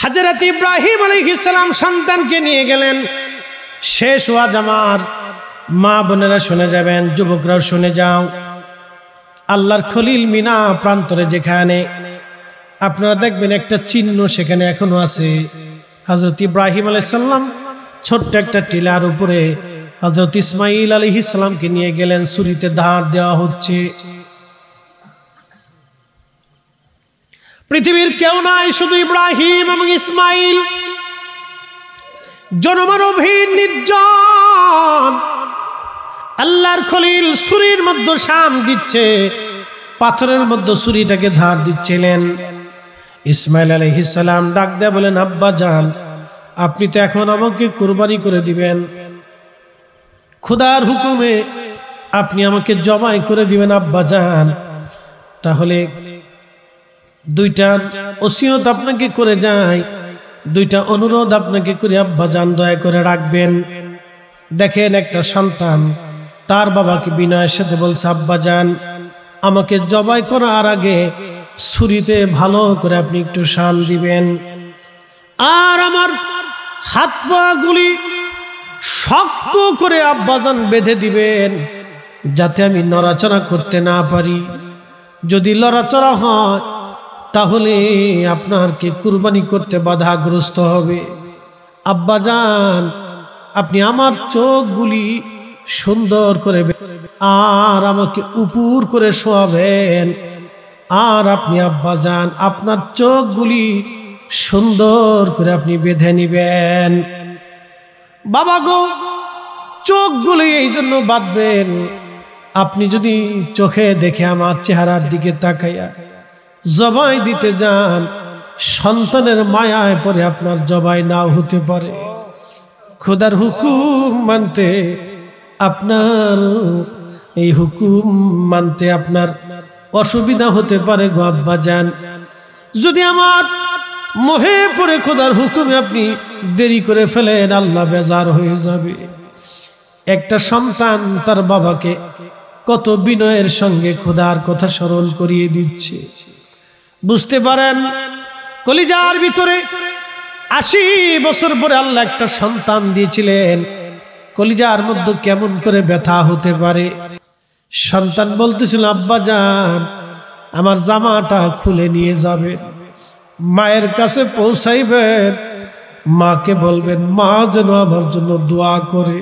A: হাজরত ইব্রাহিম ইসলাম সন্তানকে নিয়ে গেলেন শেষ ওয়াজ আমার মা বোনেরা শুনে যাবেন যুবকরাও শুনে যাও আল্লাহর খলিল মিনা প্রান্তরে যেখানে আপনারা দেখবেন একটা চিহ্ন সেখানে এখনো আছে হজরত ইব্রাহিম আলাইসাল্লাম ছোট্ট একটা টিলার উপরে হজরত ইসমাইল ইসলামকে নিয়ে গেলেন সুরিতে ধার দেওয়া হচ্ছে পৃথিবীর কেউ নাই শুধু ইব্রাহিম এবং ইসমাইল জনমানবহীন নির্জন আল্লাহর খলিল সুরির মধ্যে শ্বাস দিচ্ছে পাথরের মধ্যে সুরিটাকে ধার দিচ্ছিলেন ইসমাইল সালাম ডাক দেয় বলেন আব্বা যান আপনি তো এখন আমাকে কোরবানি করে দিবেন খুদার হুকুমে আপনি আমাকে জমাই করে দিবেন আব্বা যান তাহলে দুইটা ওসিয়ত আপনাকে করে যায় দুইটা অনুরোধ আপনাকে করে আব্বা যান দয়া করে রাখবেন দেখেন একটা সন্তান তার বাবাকে বিনয়ের সাথে বলছে আব্বা যান আমাকে জবাই করার আগে ছুরিতে ভালো করে আপনি একটু শান দিবেন আর আমার হাত পাগুলি শক্ত করে আব্বা যান বেঁধে দিবেন যাতে আমি নড়াচড়া করতে না পারি যদি লড়াচড়া হয় তাহলে আপনার কে কুরবানি করতে বাধাগ্রস্ত হবে আব্বা যান আপনি আমার চোখগুলি সুন্দর করে আর আমাকে উপর করে শোয়াবেন আর আপনি আব্বা যান আপনার চোখগুলি সুন্দর করে আপনি বেঁধে নিবেন বাবা গো চোখগুলি এই জন্য বাঁধবেন আপনি যদি চোখে দেখে আমার চেহারার দিকে তাকাইয়া জবাই দিতে যান সন্তানের মায়ায় পরে আপনার জবাই নাও হতে পারে খোদার হুকুম মানতে আপনার এই হুকুম মানতে আপনার অসুবিধা হতে পারে গো যান যদি আমার মোহে পরে খোদার হুকুমে আপনি দেরি করে ফেলেন আল্লাহ বেজার হয়ে যাবে একটা সন্তান তার বাবাকে কত বিনয়ের সঙ্গে খোদার কথা স্মরণ করিয়ে দিচ্ছে বুঝতে পারেন কলিজার ভিতরে আশি বছর পরে আল্লাহ একটা সন্তান দিয়েছিলেন কলিজার মধ্যে কেমন করে ব্যথা হতে পারে সন্তান বলতেছিল আব্বা যান আমার জামাটা খুলে নিয়ে যাবে মায়ের কাছে পৌঁছাইবেন মাকে বলবেন মা যেন আমার জন্য দোয়া করে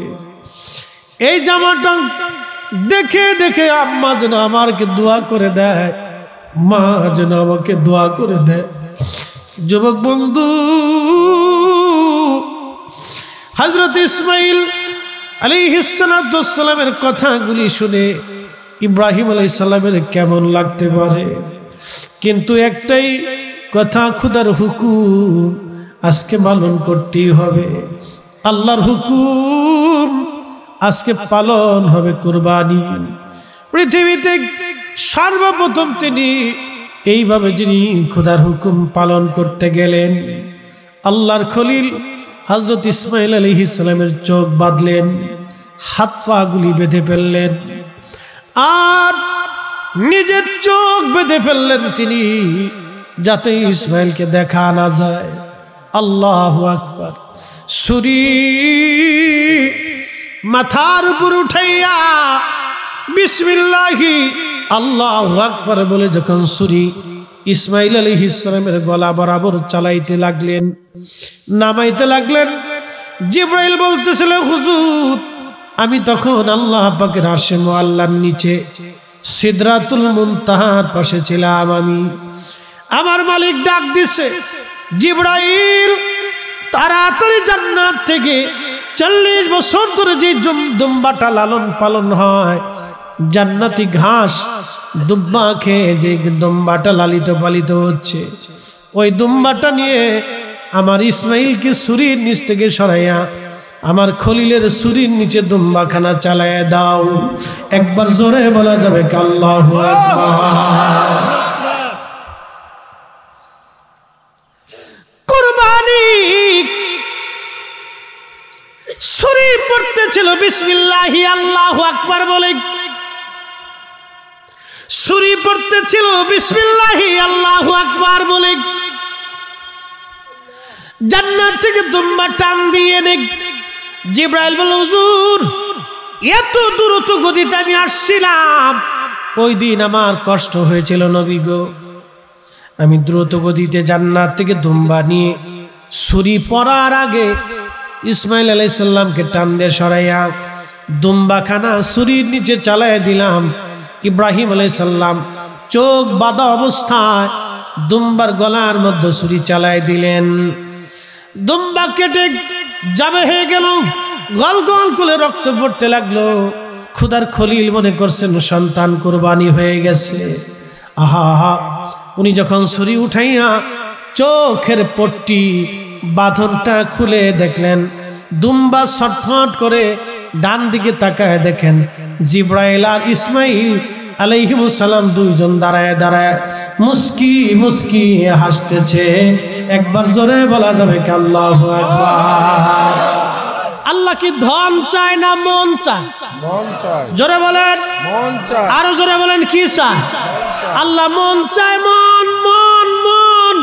A: এই জামাটা দেখে দেখে আম্মা যেন আমারকে দোয়া করে দেয় মা যেন আমাকে দোয়া করে দেয় যুবক বন্ধু হজরত ইসমাইল আলী হিসালামের কথাগুলি শুনে ইব্রাহিম আলি সাল্লামের কেমন লাগতে পারে কিন্তু একটাই কথা খুদার হুকুম আজকে পালন করতেই হবে আল্লাহর হুকুম আজকে পালন হবে কোরবানি পৃথিবীতে সর্বপ্রথম তিনি এইভাবে যিনি খুদার হুকুম পালন করতে গেলেন আল্লাহর খলিল হজরত ইসমাইল আলী ইসলামের চোখ বাঁধলেন হাত পা গুলি বেঁধে ফেললেন আর নিজের চোখ বেঁধে ফেললেন তিনি যাতে ইসমাইলকে দেখা না যায় আল্লাহ আকবর সুরি মাথার উপর উঠাইয়া বিসমিল্লাহি আল্লাহ আকবার বলে যখন সুরি ইসমাইল আলী ইসলামের গলা বরাবর চালাইতে লাগলেন নামাইতে লাগলেন জিব্রাইল বলতেছিল হুজুর আমি তখন আল্লাহ পাকের আশেম আল্লাহর নিচে সিদ্রাতুল মুনতাহার পাশে ছিলাম আমি আমার মালিক ডাক দিছে জিব্রাইল তাড়াতাড়ি জান্নাত থেকে চল্লিশ বছর ধরে যে দুম্বাটা লালন পালন হয় জান্নাতি ঘাস দুব্বা খেয়ে যে দুম্বাটা লালিত পালিত হচ্ছে ওই দুম্বাটা নিয়ে আমার ইসমাইলকে সুরির নিচ থেকে সরাইয়া আমার খলিলের সুরির নিচে দুম্বাখানা চালায় দাও একবার জোরে বলা যাবে কাল্লাহ কোরবানি সুরি পড়তে ছিল বিসমিল্লাহি আল্লাহ আকবার বলে বিসমিল্লাহি আকবার বলে জান্নাত থেকে টান দিয়ে নে জিব্রাইল বলে হুজুর এত দ্রুত গতিতে আমি আসছিলাম ওই দিন আমার কষ্ট হয়েছিল নবী গো আমি দ্রুত গতিতে জান্নাত থেকে দুম্বা নিয়ে সুরি পড়ার আগে ইসমাইল আলাইসাল্লামকে টান দিয়ে সরাইয়া দুম্বাখানা সুরির নিচে চালাই দিলাম ইব্রাহিম সাল্লাম চোখ বাঁধা অবস্থায় দুম্বার গলার মধ্যে ছুরি চালায় দিলেন দুম্বা কেটে যাবে হয়ে গেল গল গল করে রক্ত পড়তে লাগলো খুদার খলিল মনে করছেন সন্তান কোরবানি হয়ে গেছে আহা উনি যখন ছুরি উঠাইয়া চোখের পট্টি বাঁধনটা খুলে দেখলেন দুম্বা ছটফট করে ডান দিকে তাকায় দেখেন জিব্রাইল আর ইসমাইল আলাইহিবুসালাম দুইজন দাঁড়ায় দাঁড়ায় মুস্কি মুস্কি হাসতেছে একবার জোরে বলা যাবে কি আল্লাহ আল্লাহ কি ধন চায় না মন চায় জোরে বলেন আরো জোরে বলেন কি চায় আল্লাহ মন চায় মন মন মন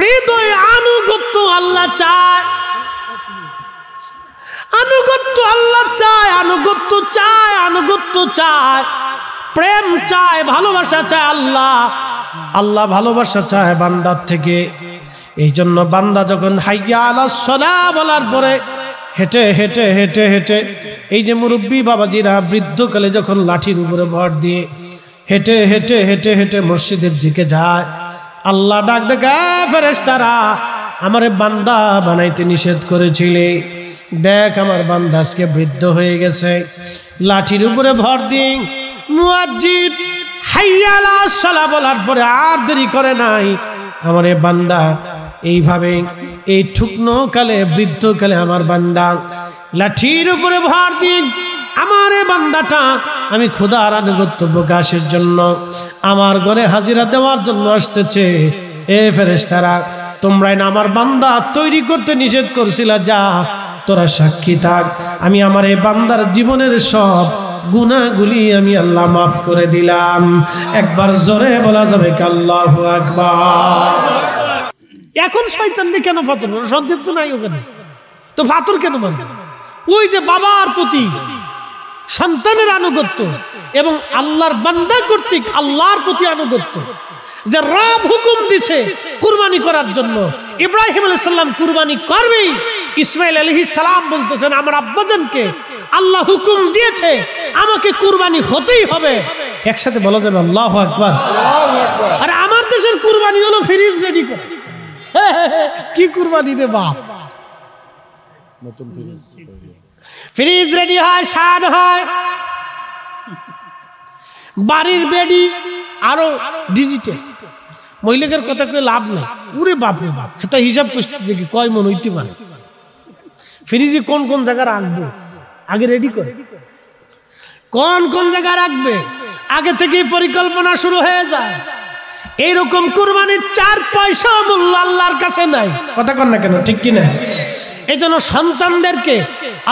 B: হৃদয় আনুগত্য আল্লাহ
A: চায় আনুগত্য আল্লাহ চায় আনুগত্য চায় আনুগত্য চায় প্রেম চায় ভালোবাসা চায় আল্লাহ আল্লাহ ভালোবাসা চায় বান্দার থেকে এই জন্য বান্দা যখন হাইয়া সলা বলার পরে হেঁটে হেঁটে হেঁটে হেঁটে এই যে মুরব্বী বাবাজিরা বৃদ্ধকালে যখন লাঠির উপরে ভর দিয়ে হেঁটে হেঁটে হেঁটে হেঁটে মসজিদের দিকে যায় আল্লাহ ডাক দেখা ফেরেস তারা আমারে বান্দা বানাইতে নিষেধ করেছিলে দেখ আমার বান্দা আজকে বৃদ্ধ হয়ে গেছে লাঠির উপরে ভর দিয়ে মুয়াজ্জিদ হাইয়ালা সালা বলার পরে আর দেরি করে নাই আমার এ বান্দা এইভাবে এই ঠুকনো কালে বৃদ্ধ কালে আমার বান্দা লাঠির উপরে ভার দিন আমার এ বান্দাটা আমি আর আনুগত্য প্রকাশের জন্য আমার ঘরে হাজিরা দেওয়ার জন্য আসতেছে এ তোমরাই না আমার বান্দা তৈরি করতে নিষেধ করছিলা যা তোরা সাক্ষী থাক আমি আমার এই বান্দার জীবনের সব গুনাহগুলি আমি আল্লাহ মাফ করে দিলাম একবার জোরে বলা যাবে আল্লাহ আকবার এখন শয়তানকে কেন ফাতর সন্দেহ তো নাই ওখানে তো ফাতর কেন বলবে ওই যে বাবার প্রতি সন্তানের আনুগত্য এবং আল্লাহর বান্দা কর্তৃক আল্লাহর প্রতি আনুগত্য যে রব হুকুম দিছে কুরবানি করার জন্য ইব্রাহিম আলাইহিস সালাম কুরবানি করবেই ইসমাইল আলাইহিস সালাম বলতেছেন আমার আব্বাজানকে আল্লাহ হুকুম দিয়েছে আমাকে কুরবানি হতেই হবে একসাথে বলা যাবে আল্লাহ আকবার আর আমার দেশের কুরবানি হলো ফ্রিজ রেডি করে কি কুরবানি দে বাপ ফ্রিজ রেডি হয় সার হয় বাড়ির বেডি আরো ডিজিটাল মহিলাদের কথা কয়ে লাভ নেই উরে বাপ রে বাপ এটা হিসাব করতে দেখি কয় মন হইতে পারে ফ্রিজে কোন কোন জায়গায় রাখবো আগে রেডি করে কোন কোন জায়গায় রাখবে আগে থেকেই পরিকল্পনা শুরু হয়ে যায় এইরকম কুরবানির চার পয়সা মূল্য আল্লাহর কাছে নাই কথা কন না কেন ঠিক কিনা এই জন্য সন্তানদেরকে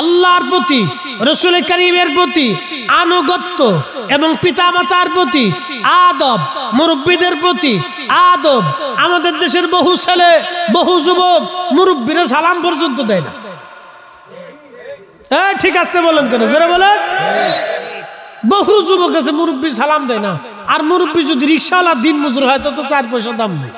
A: আল্লাহর প্রতি রসুল করিমের প্রতি আনুগত্য এবং পিতামাতার প্রতি আদব মুরব্বীদের প্রতি আদব আমাদের দেশের বহু ছেলে বহু যুবক মুরব্বীরা সালাম পর্যন্ত দেয় না হ্যাঁ ঠিক আসতে বলেন কেন জোরে বলেন বহু যুবক আছে মুরব্বী সালাম দেয় না আর মুরব্বী যদি রিক্সাওয়ালা দিন মজুর হয় তত চার পয়সা দাম নেই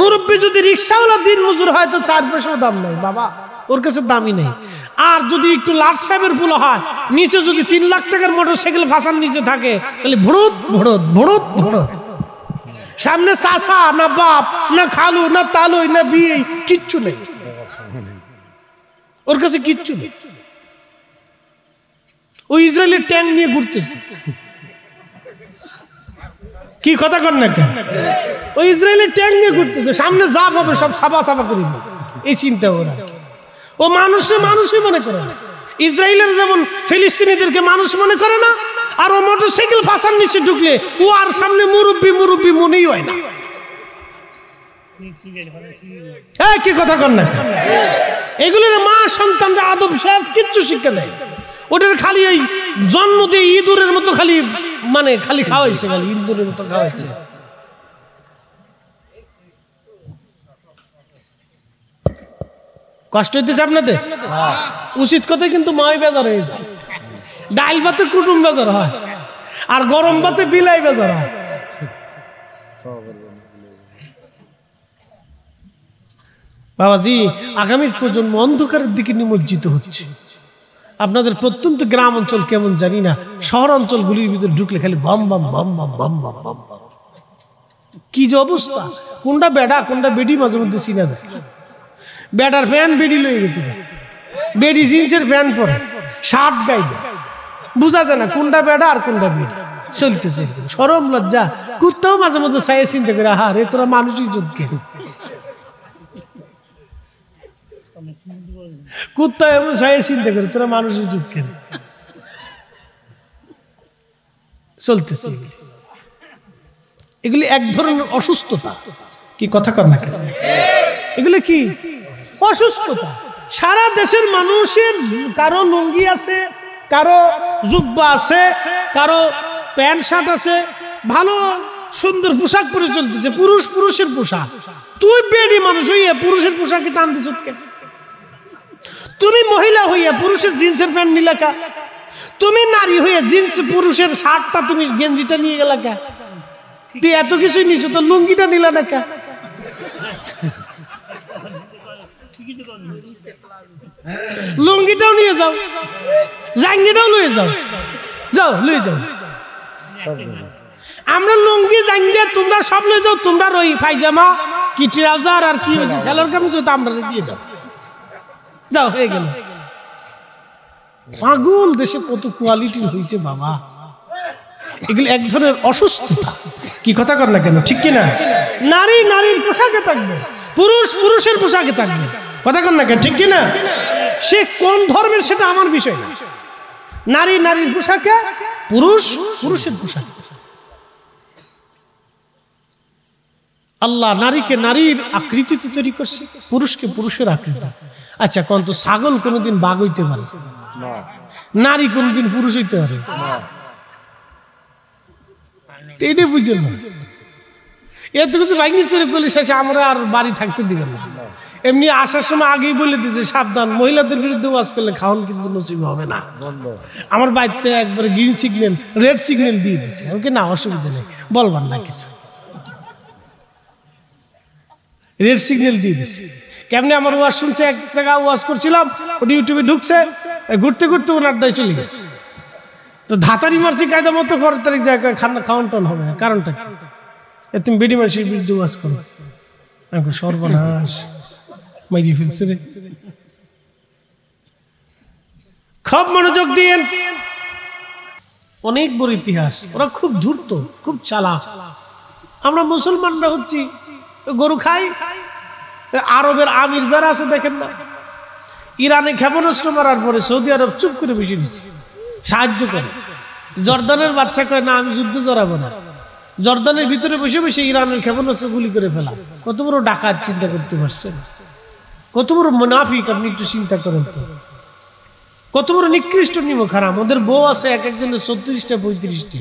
A: মুরব্বী যদি রিক্সাওয়ালা দিন মজুর হয় তো চার পয়সা দাম নেই বাবা ওর কাছে দামই নেই আর যদি একটু লাট সাহেবের ফুল হয় নিচে যদি তিন লাখ টাকার মোটর সাইকেল ফাঁসার নিচে থাকে তাহলে ভড়ত ভড়ত ভড়ত ভড়ত সামনে চাষা না বাপ না খালু না তালুই না বিয়ে কিচ্ছু নেই ওর কাছে কিচ্ছু ও ইসরায়েলের ট্যাঙ্ক নিয়ে ঘুরতেছে কি কথা কর না কেন ও ইসরায়েলের ট্যাঙ্ক নিয়ে ঘুরতেছে সামনে যা হবে সব সাফা সাফা করে এই চিন্তা ওর ও মানুষে মানুষই মনে করে ইসরায়েলের যেমন ফিলিস্তিনিদেরকে মানুষ মনে করে না আর ও মোটরসাইকেল ফাঁসার নিচে ঢুকলে ও আর সামনে মুরব্বী মুরব্বী মনেই হয় না হ্যাঁ কি কথা কর না মা সন্তানরা আদব সাজ কিচ্ছু শিক্ষা দেয় ওটার খালি ওই জন্ম দিয়ে ইঁদুরের মতো খালি মানে খালি খাওয়াইছে খালি ইঁদুরের মতো খাওয়াইছে কষ্ট হইতেছে আপনাদের উচিত কথা কিন্তু মাই বেজার হয়ে যায় ডাইল ভাতে কুটুম বেজার হয় আর গরম ভাতে বিলাই বেজার হয় বাবাজি আগামীর প্রজন্ম অন্ধকারের দিকে নিমজ্জিত হচ্ছে আপনাদের প্রত্যন্ত গ্রাম অঞ্চল কেমন জানি না শহর অঞ্চলগুলির ভিতরে ঢুকলে খালি বাম বাম বাম বাম বাম বাম বাম কি যে অবস্থা কোনটা বেডা কোনটা বেডি মাঝে মধ্যে চিনা যায় বেডার ফ্যান বেডি লয়ে গেছে বেডি জিন্সের ফ্যান পরে শার্ট গাই বোঝা যায় না কোনটা বেডা আর কোনটা বেডি চলতেছে সরম লজ্জা কুত্তাও মাঝে মধ্যে সাইয়ে চিন্তা করে হা রে তোরা মানুষই চোখ কুত্তা এমন সাহে চিন্তা করে তোরা মানুষের জুত কেন চলতেছে এগুলি এক ধরনের অসুস্থতা কি কথা কর না কেন এগুলি কি অসুস্থতা সারা দেশের মানুষের কারো লুঙ্গি আছে কারো জুব্বা আছে কারো প্যান্ট শার্ট আছে ভালো সুন্দর পোশাক পরে চলতেছে পুরুষ পুরুষের পোশাক তুই বেড়ি মানুষ হইয়া পুরুষের পোশাকে টানতেছ কেন তুমি মহিলা হইয়া পুরুষের জিন্সের প্যান্ট নিলে কা তুমি নারী হয়ে জিন্স পুরুষের শার্টটা তুমি গেঞ্জিটা নিয়ে গেলা কা তুই এত কিছু নিছো তো লুঙ্গিটা নিলা না কা লুঙ্গিটাও নিয়ে যাও জাঙ্গিটাও নিয়ে যাও যাও নিয়ে যাও আমরা লুঙ্গি জাঙ্গিয়া তোমরা সব নিয়ে যাও তোমরা ওই ফাইজামা কি ট্রাউজার আর কি হয়েছে স্যালোর কামিজ আমরা দিয়ে দাও যাও হয়ে গেল পাগল দেশে কত কোয়ালিটির হয়েছে বাবা এগুলো এক ধরনের অসুস্থতা কি কথা কর না কেন ঠিক কিনা নারী নারীর পোশাকে থাকবে পুরুষ পুরুষের পোশাকে থাকবে কথা কর না কেন ঠিক কিনা সে কোন ধর্মের সেটা আমার বিষয় নারী নারীর পোশাকে পুরুষ পুরুষের পোশাকে আল্লাহ নারীকে নারীর আকৃতিতে তৈরি করছে পুরুষকে পুরুষের আকৃতি আচ্ছা কোন ছাগল কোনোদিন বাঘ হইতে পারে নারী কোনদিন পুরুষ হইতে পারে এত কিছু শেষে আমরা আর বাড়ি থাকতে দিবেন না এমনি আসার সময় আগেই বলে দিয়েছে সাবধান মহিলাদের বিরুদ্ধে ওয়াজ করলে খাওয়ান কিন্তু নসিব হবে না আমার বাড়িতে একবারে গ্রিন সিগন্যাল রেড সিগন্যাল দিয়ে দিচ্ছে ওকে না অসুবিধা নেই বলবার না কিছু রেড সিগন্যাল দিয়ে দিচ্ছে কেমনি আমার ওয়াজ শুনছে এক জায়গা ওয়াজ করছিলাম ওটি ইউটিউবে ঢুকছে ঘুরতে ঘুরতে ওনার দায় চলে গেছে তো ধাতারি মারছি কায়দা মতো করার তারিখ জায়গায় খান কাউন্টন হবে না কারণটা এ তুমি বিডি মানুষের বিরুদ্ধে ওয়াজ করো আমি সর্বনাশ মারিয়ে ফেলছে রে খুব মনোযোগ দিয়ে অনেক বড় ইতিহাস ওরা খুব ধূর্ত খুব চালা আমরা মুসলমানরা হচ্ছি গরু খাই আরবের আমির যারা আছে দেখেন না ইরানে ক্ষেপণাস্ত্র মারার পরে সৌদি আরব চুপ করে বসে নিচ্ছে সাহায্য করে জর্দানের বাচ্চা কয় না আমি যুদ্ধ জড়াবো না জর্দানের ভিতরে বসে বসে ইরানের ক্ষেপণাস্ত্র গুলি করে ফেলা কত বড় ডাকাত চিন্তা করতে পারছেন কত বড় মুনাফিক আপনি একটু চিন্তা করেন তো কত বড় নিকৃষ্ট নিম খারাপ ওদের বউ আছে এক একজনের ছত্রিশটা পঁয়ত্রিশটি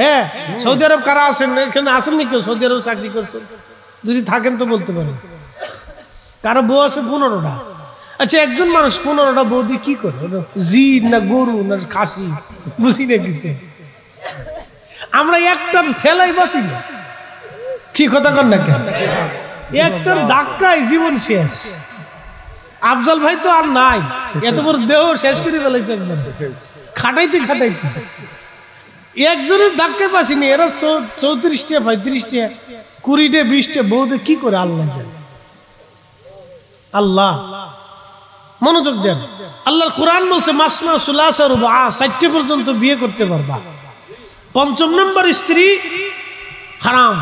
A: হ্যাঁ সৌদি আরব কারা আসেন এখানে আসেননি কেউ সৌদি আরব চাকরি করছেন যদি থাকেন তো বলতে পারেন কারো বউ আছে পনেরোটা আচ্ছা একজন মানুষ পনেরোটা বৌদি কি করে জি না গরু না খাসি বুঝি না কিছু আমরা একটার সেলাই বাঁচি না কি কথা কর না কেন একটার ধাক্কায় জীবন শেষ আফজল ভাই তো আর নাই এত বড় দেহ শেষ করে ফেলেছে খাটাইতে খাটাইতে একজনের ধাক্কা পাসিনি এরা চৌত্রিশটা পঁয়ত্রিশটা কুড়িটা বিশটা বৌদে কি করে আল্লাহ জানে আল্লাহ মনোযোগ দেন আল্লাহর কোরআন বলছে মাসমা সুলাস আর বা পর্যন্ত বিয়ে করতে পারবা পঞ্চম নম্বর স্ত্রী হারাম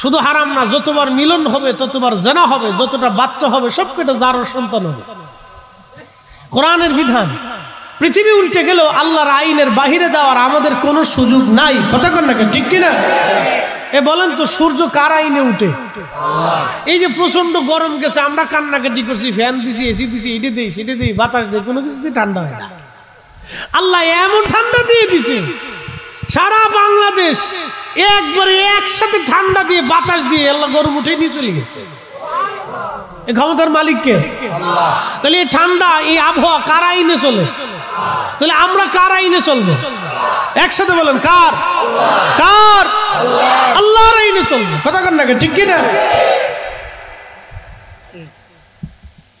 A: শুধু হারাম না যতবার মিলন হবে ততবার জেনা হবে যতটা বাচ্চা হবে সবকটা যারও সন্তান হবে কোরআনের বিধান পৃথিবী উল্টে গেল আল্লাহর আইনের বাহিরে দেওয়ার আমাদের কোনো সুযোগ নাই কথা কর না ঠিক কিনা এ বলেন তো সূর্য কার আইনে উঠে এই যে প্রচন্ড গরম গেছে আমরা কান্নাকাটি করছি ফ্যান দিছি এসি দিছি ইডি দিই সিটি দিই বাতাস দিই কোনো কিছুতে ঠান্ডা হয় না আল্লাহ এমন ঠান্ডা দিয়ে দিছে সারা বাংলাদেশ একবারে একসাথে ঠান্ডা দিয়ে বাতাস দিয়ে আল্লাহ গরম উঠে নিয়ে চলে গেছে ক্ষমতার মালিককে তাহলে এই ঠান্ডা এই আবহাওয়া কারা আইনে চলে তাহলে আমরা কার আইনে চলবো একসাথে বলেন কার কার আল্লাহর আইনে চলবো কথা কর না ঠিক কিনা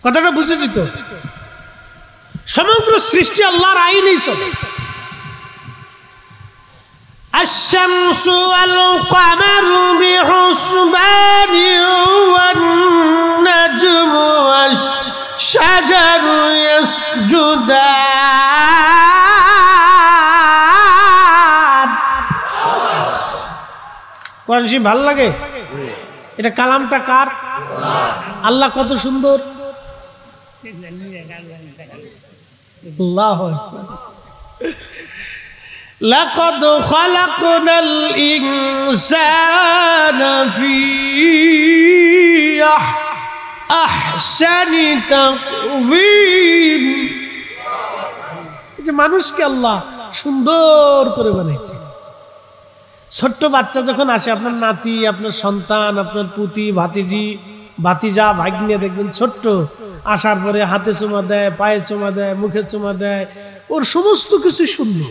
A: কথাটা বুঝেছি তো সমগ্র সৃষ্টি আল্লাহর আইনেই চলে الشمس والقمر بحسبان والنجم شجروا يسجدا কোরআন শরীফ ভালো লাগে এটা কালামটা কার আল্লাহ কত সুন্দর লাকদ খালাকনাল ইনসান ফি যে মানুষকে আল্লাহ সুন্দর করে বানিয়েছে ছোট্ট বাচ্চা যখন আসে আপনার নাতি আপনার সন্তান আপনার পুতি ভাতিজি ভাতিজা ভাগ্নে দেখবেন ছোট্ট আসার পরে হাতে চুমা দেয় পায়ে চুমা দেয় মুখে চুমা দেয় ওর সমস্ত কিছু সুন্দর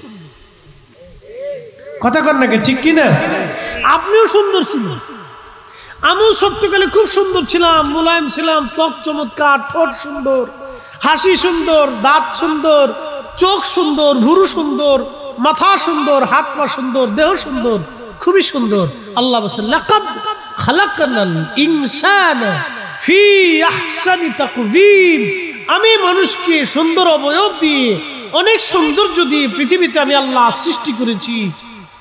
A: কথা কর নাকি ঠিক কিনা আপনিও সুন্দর সুন্দর আমিও ছোট্টকালে খুব সুন্দর ছিলাম মোলায়েম ছিলাম ত্বক চমৎকার ঠোঁট সুন্দর হাসি সুন্দর দাঁত সুন্দর চোখ সুন্দর ভুরু সুন্দর মাথা সুন্দর হাত পা সুন্দর দেহ সুন্দর খুবই সুন্দর আল্লাহ আমি মানুষকে সুন্দর অবয়ব দিয়ে অনেক সৌন্দর্য দিয়ে পৃথিবীতে আমি আল্লাহ সৃষ্টি করেছি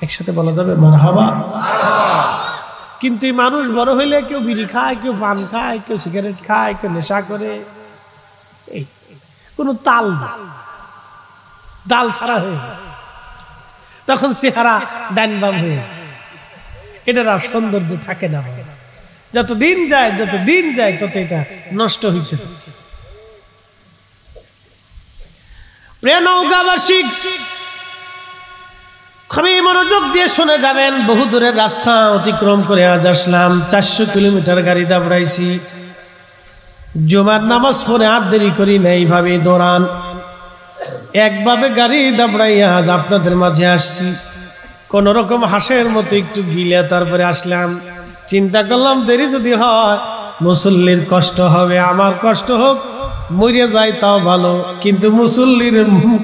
A: একসাথে বলা যাবে মারহাবা কিন্তু এই মানুষ বড় হইলে কেউ বিড়ি খায় কেউ পান খায় কেউ সিগারেট খায় কেউ নেশা করে এই কোনো তাল দাল ছাড়া হয়ে যায় তখন চেহারা ডাইন বাম হয়ে যায় এটার আর সৌন্দর্য থাকে না যত দিন যায় যত দিন যায় তত এটা নষ্ট হয়েছে প্রিয় নৌকাবাসী খুবই মনোযোগ দিয়ে শুনে যাবেন বহু দূরের রাস্তা অতিক্রম করে আজ আসলাম চারশো কিলোমিটার গাড়ি দাবড়াইছি জুমার নামাজ পরে আর দেরি করি না এইভাবে দৌড়ান একভাবে গাড়ি দাবড়াই আজ আপনাদের মাঝে আসছি কোনো রকম হাসের মতো একটু গিলে তারপরে আসলাম চিন্তা করলাম দেরি যদি হয় মুসল্লির কষ্ট হবে আমার কষ্ট হোক মরে যায় তাও ভালো কিন্তু মুসল্লির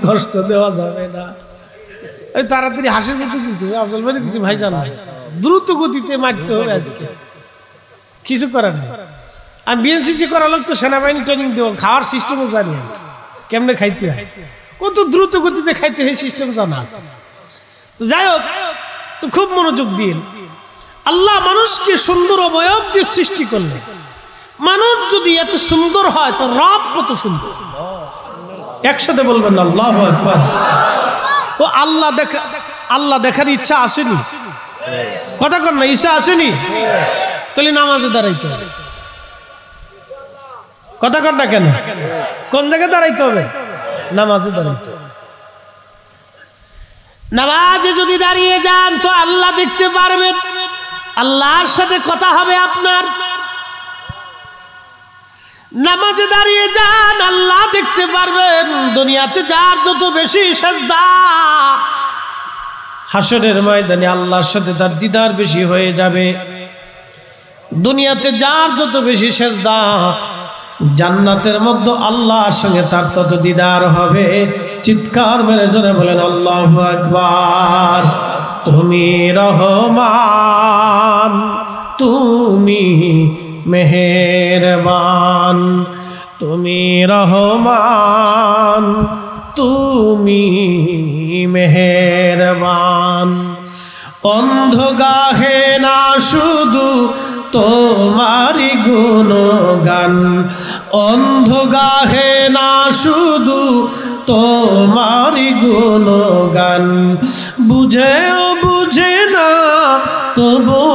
A: কষ্ট দেওয়া যাবে না ওই তাড়াতাড়ি হাসির মধ্যে কিছু আফজল ভাই কিছু ভাই জান দ্রুত গতিতে মারতে হবে আজকে কিছু করার নেই আর বিএনসিসি করা লোক তো সেনাবাহিনী ট্রেনিং দেবো খাওয়ার সিস্টেমও জানি কেমনে খাইতে হয় কত দ্রুত গতিতে খাইতে হয় সিস্টেম জানা আছে তো যাই হোক তো খুব মনোযোগ দিন আল্লাহ মানুষকে সুন্দর অবয়ব দিয়ে সৃষ্টি করলেন মানুষ যদি এত সুন্দর হয় তো রব কত সুন্দর একসাথে বলবেন আল্লাহ ও আল্লাহ দেখা আল্লাহ দেখার ইচ্ছা আসেনি কথা কর না ইচ্ছা আসেনি তাহলে নামাজে দাঁড়াইতে হবে কথা কর না কেন কোন জায়গায় দাঁড়াইতে হবে নামাজে দাঁড়াইতে হবে নামাজে যদি দাঁড়িয়ে যান তো আল্লাহ দেখতে পারবেন আল্লাহর সাথে কথা হবে আপনার নামাজে দাঁড়িয়ে যান আল্লাহ দেখতে পারবেন দুনিয়াতে যার যত বেশি সেজদা হাসরের ময়দানে আল্লাহর সাথে তার দিদার বেশি হয়ে যাবে দুনিয়াতে যার যত বেশি সেজদা জান্নাতের মধ্যে আল্লাহর সঙ্গে তার তত দিদার হবে চিৎকার মেরে জোরে বলেন আল্লাহ একবার তুমি রহমান তুমি মেহেরবান তুমি রহমান তুমি মেহেরবান অন্ধগাহে না শুধু তোমারি গুণগান অন্ধগাহে না শুধু তোমারি গুণগান বুঝেও বুঝে না তবু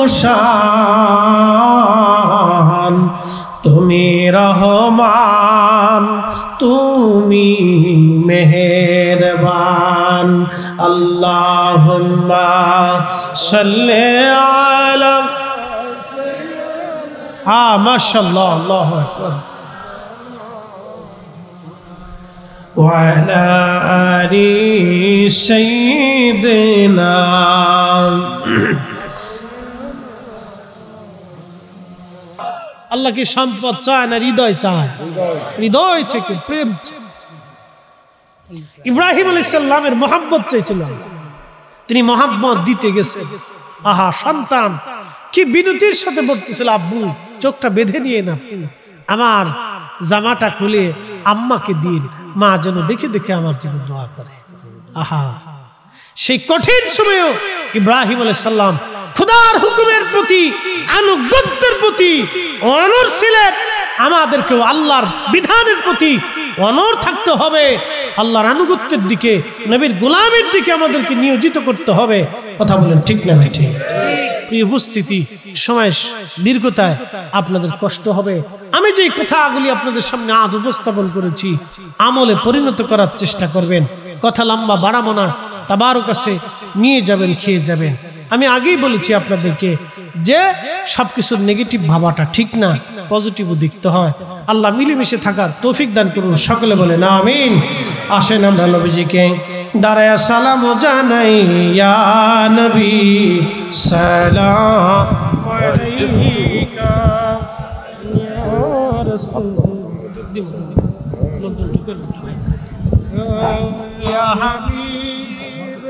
A: তুমি রহমান তুমি মেহরবান আল্লাহ সাল্লে আলম হা মাশাল্লাহ আল্লাহ আকবার وعلى آل سيدنا আল্লাহ কি সম্পদ চায় না হৃদয় চায় হৃদয় থেকে প্রেম ইব্রাহিম আলী সাল্লামের মহাব্বত চাইছিল তিনি মহাব্বত দিতে গেছে আহা সন্তান কি বিনতির সাথে বলতেছিল আব্বু চোখটা বেঁধে নিয়ে না আমার জামাটা খুলে আম্মাকে দিন মা যেন দেখে দেখে আমার জন্য দোয়া করে আহা সেই কঠিন সময়ও ইব্রাহিম সাল্লাম খুদার হুকুমের প্রতি আনুগত্যের প্রতি অনর ছিলেন আমাদেরকেও আল্লাহর বিধানের প্রতি অনর থাকতে হবে আল্লাহর আনুগত্যের দিকে নবীর গোলামের দিকে আমাদেরকে নিয়োজিত করতে হবে কথা বলেন ঠিক না ঠিক প্রিয় উপস্থিতি সময় দীর্ঘতায় আপনাদের কষ্ট হবে আমি যে কথাগুলি আপনাদের সামনে আজ উপস্থাপন করেছি আমলে পরিণত করার চেষ্টা করবেন কথা লম্বা বাড়াবো না তাবারও কাছে নিয়ে যাবেন খেয়ে যাবেন আমি আগেই বলেছি আপনাদেরকে যে সব কিছুর নেগেটিভ ভাবাটা ঠিক না পজিটিভও দেখতে হয় আল্লাহ মিলেমিশে থাকার তৌফিক দান করুন সকলে বলে না আমিন আসেন আমরা নবীজিকে দাঁড়ায় সালাম জানাই নবী সালাম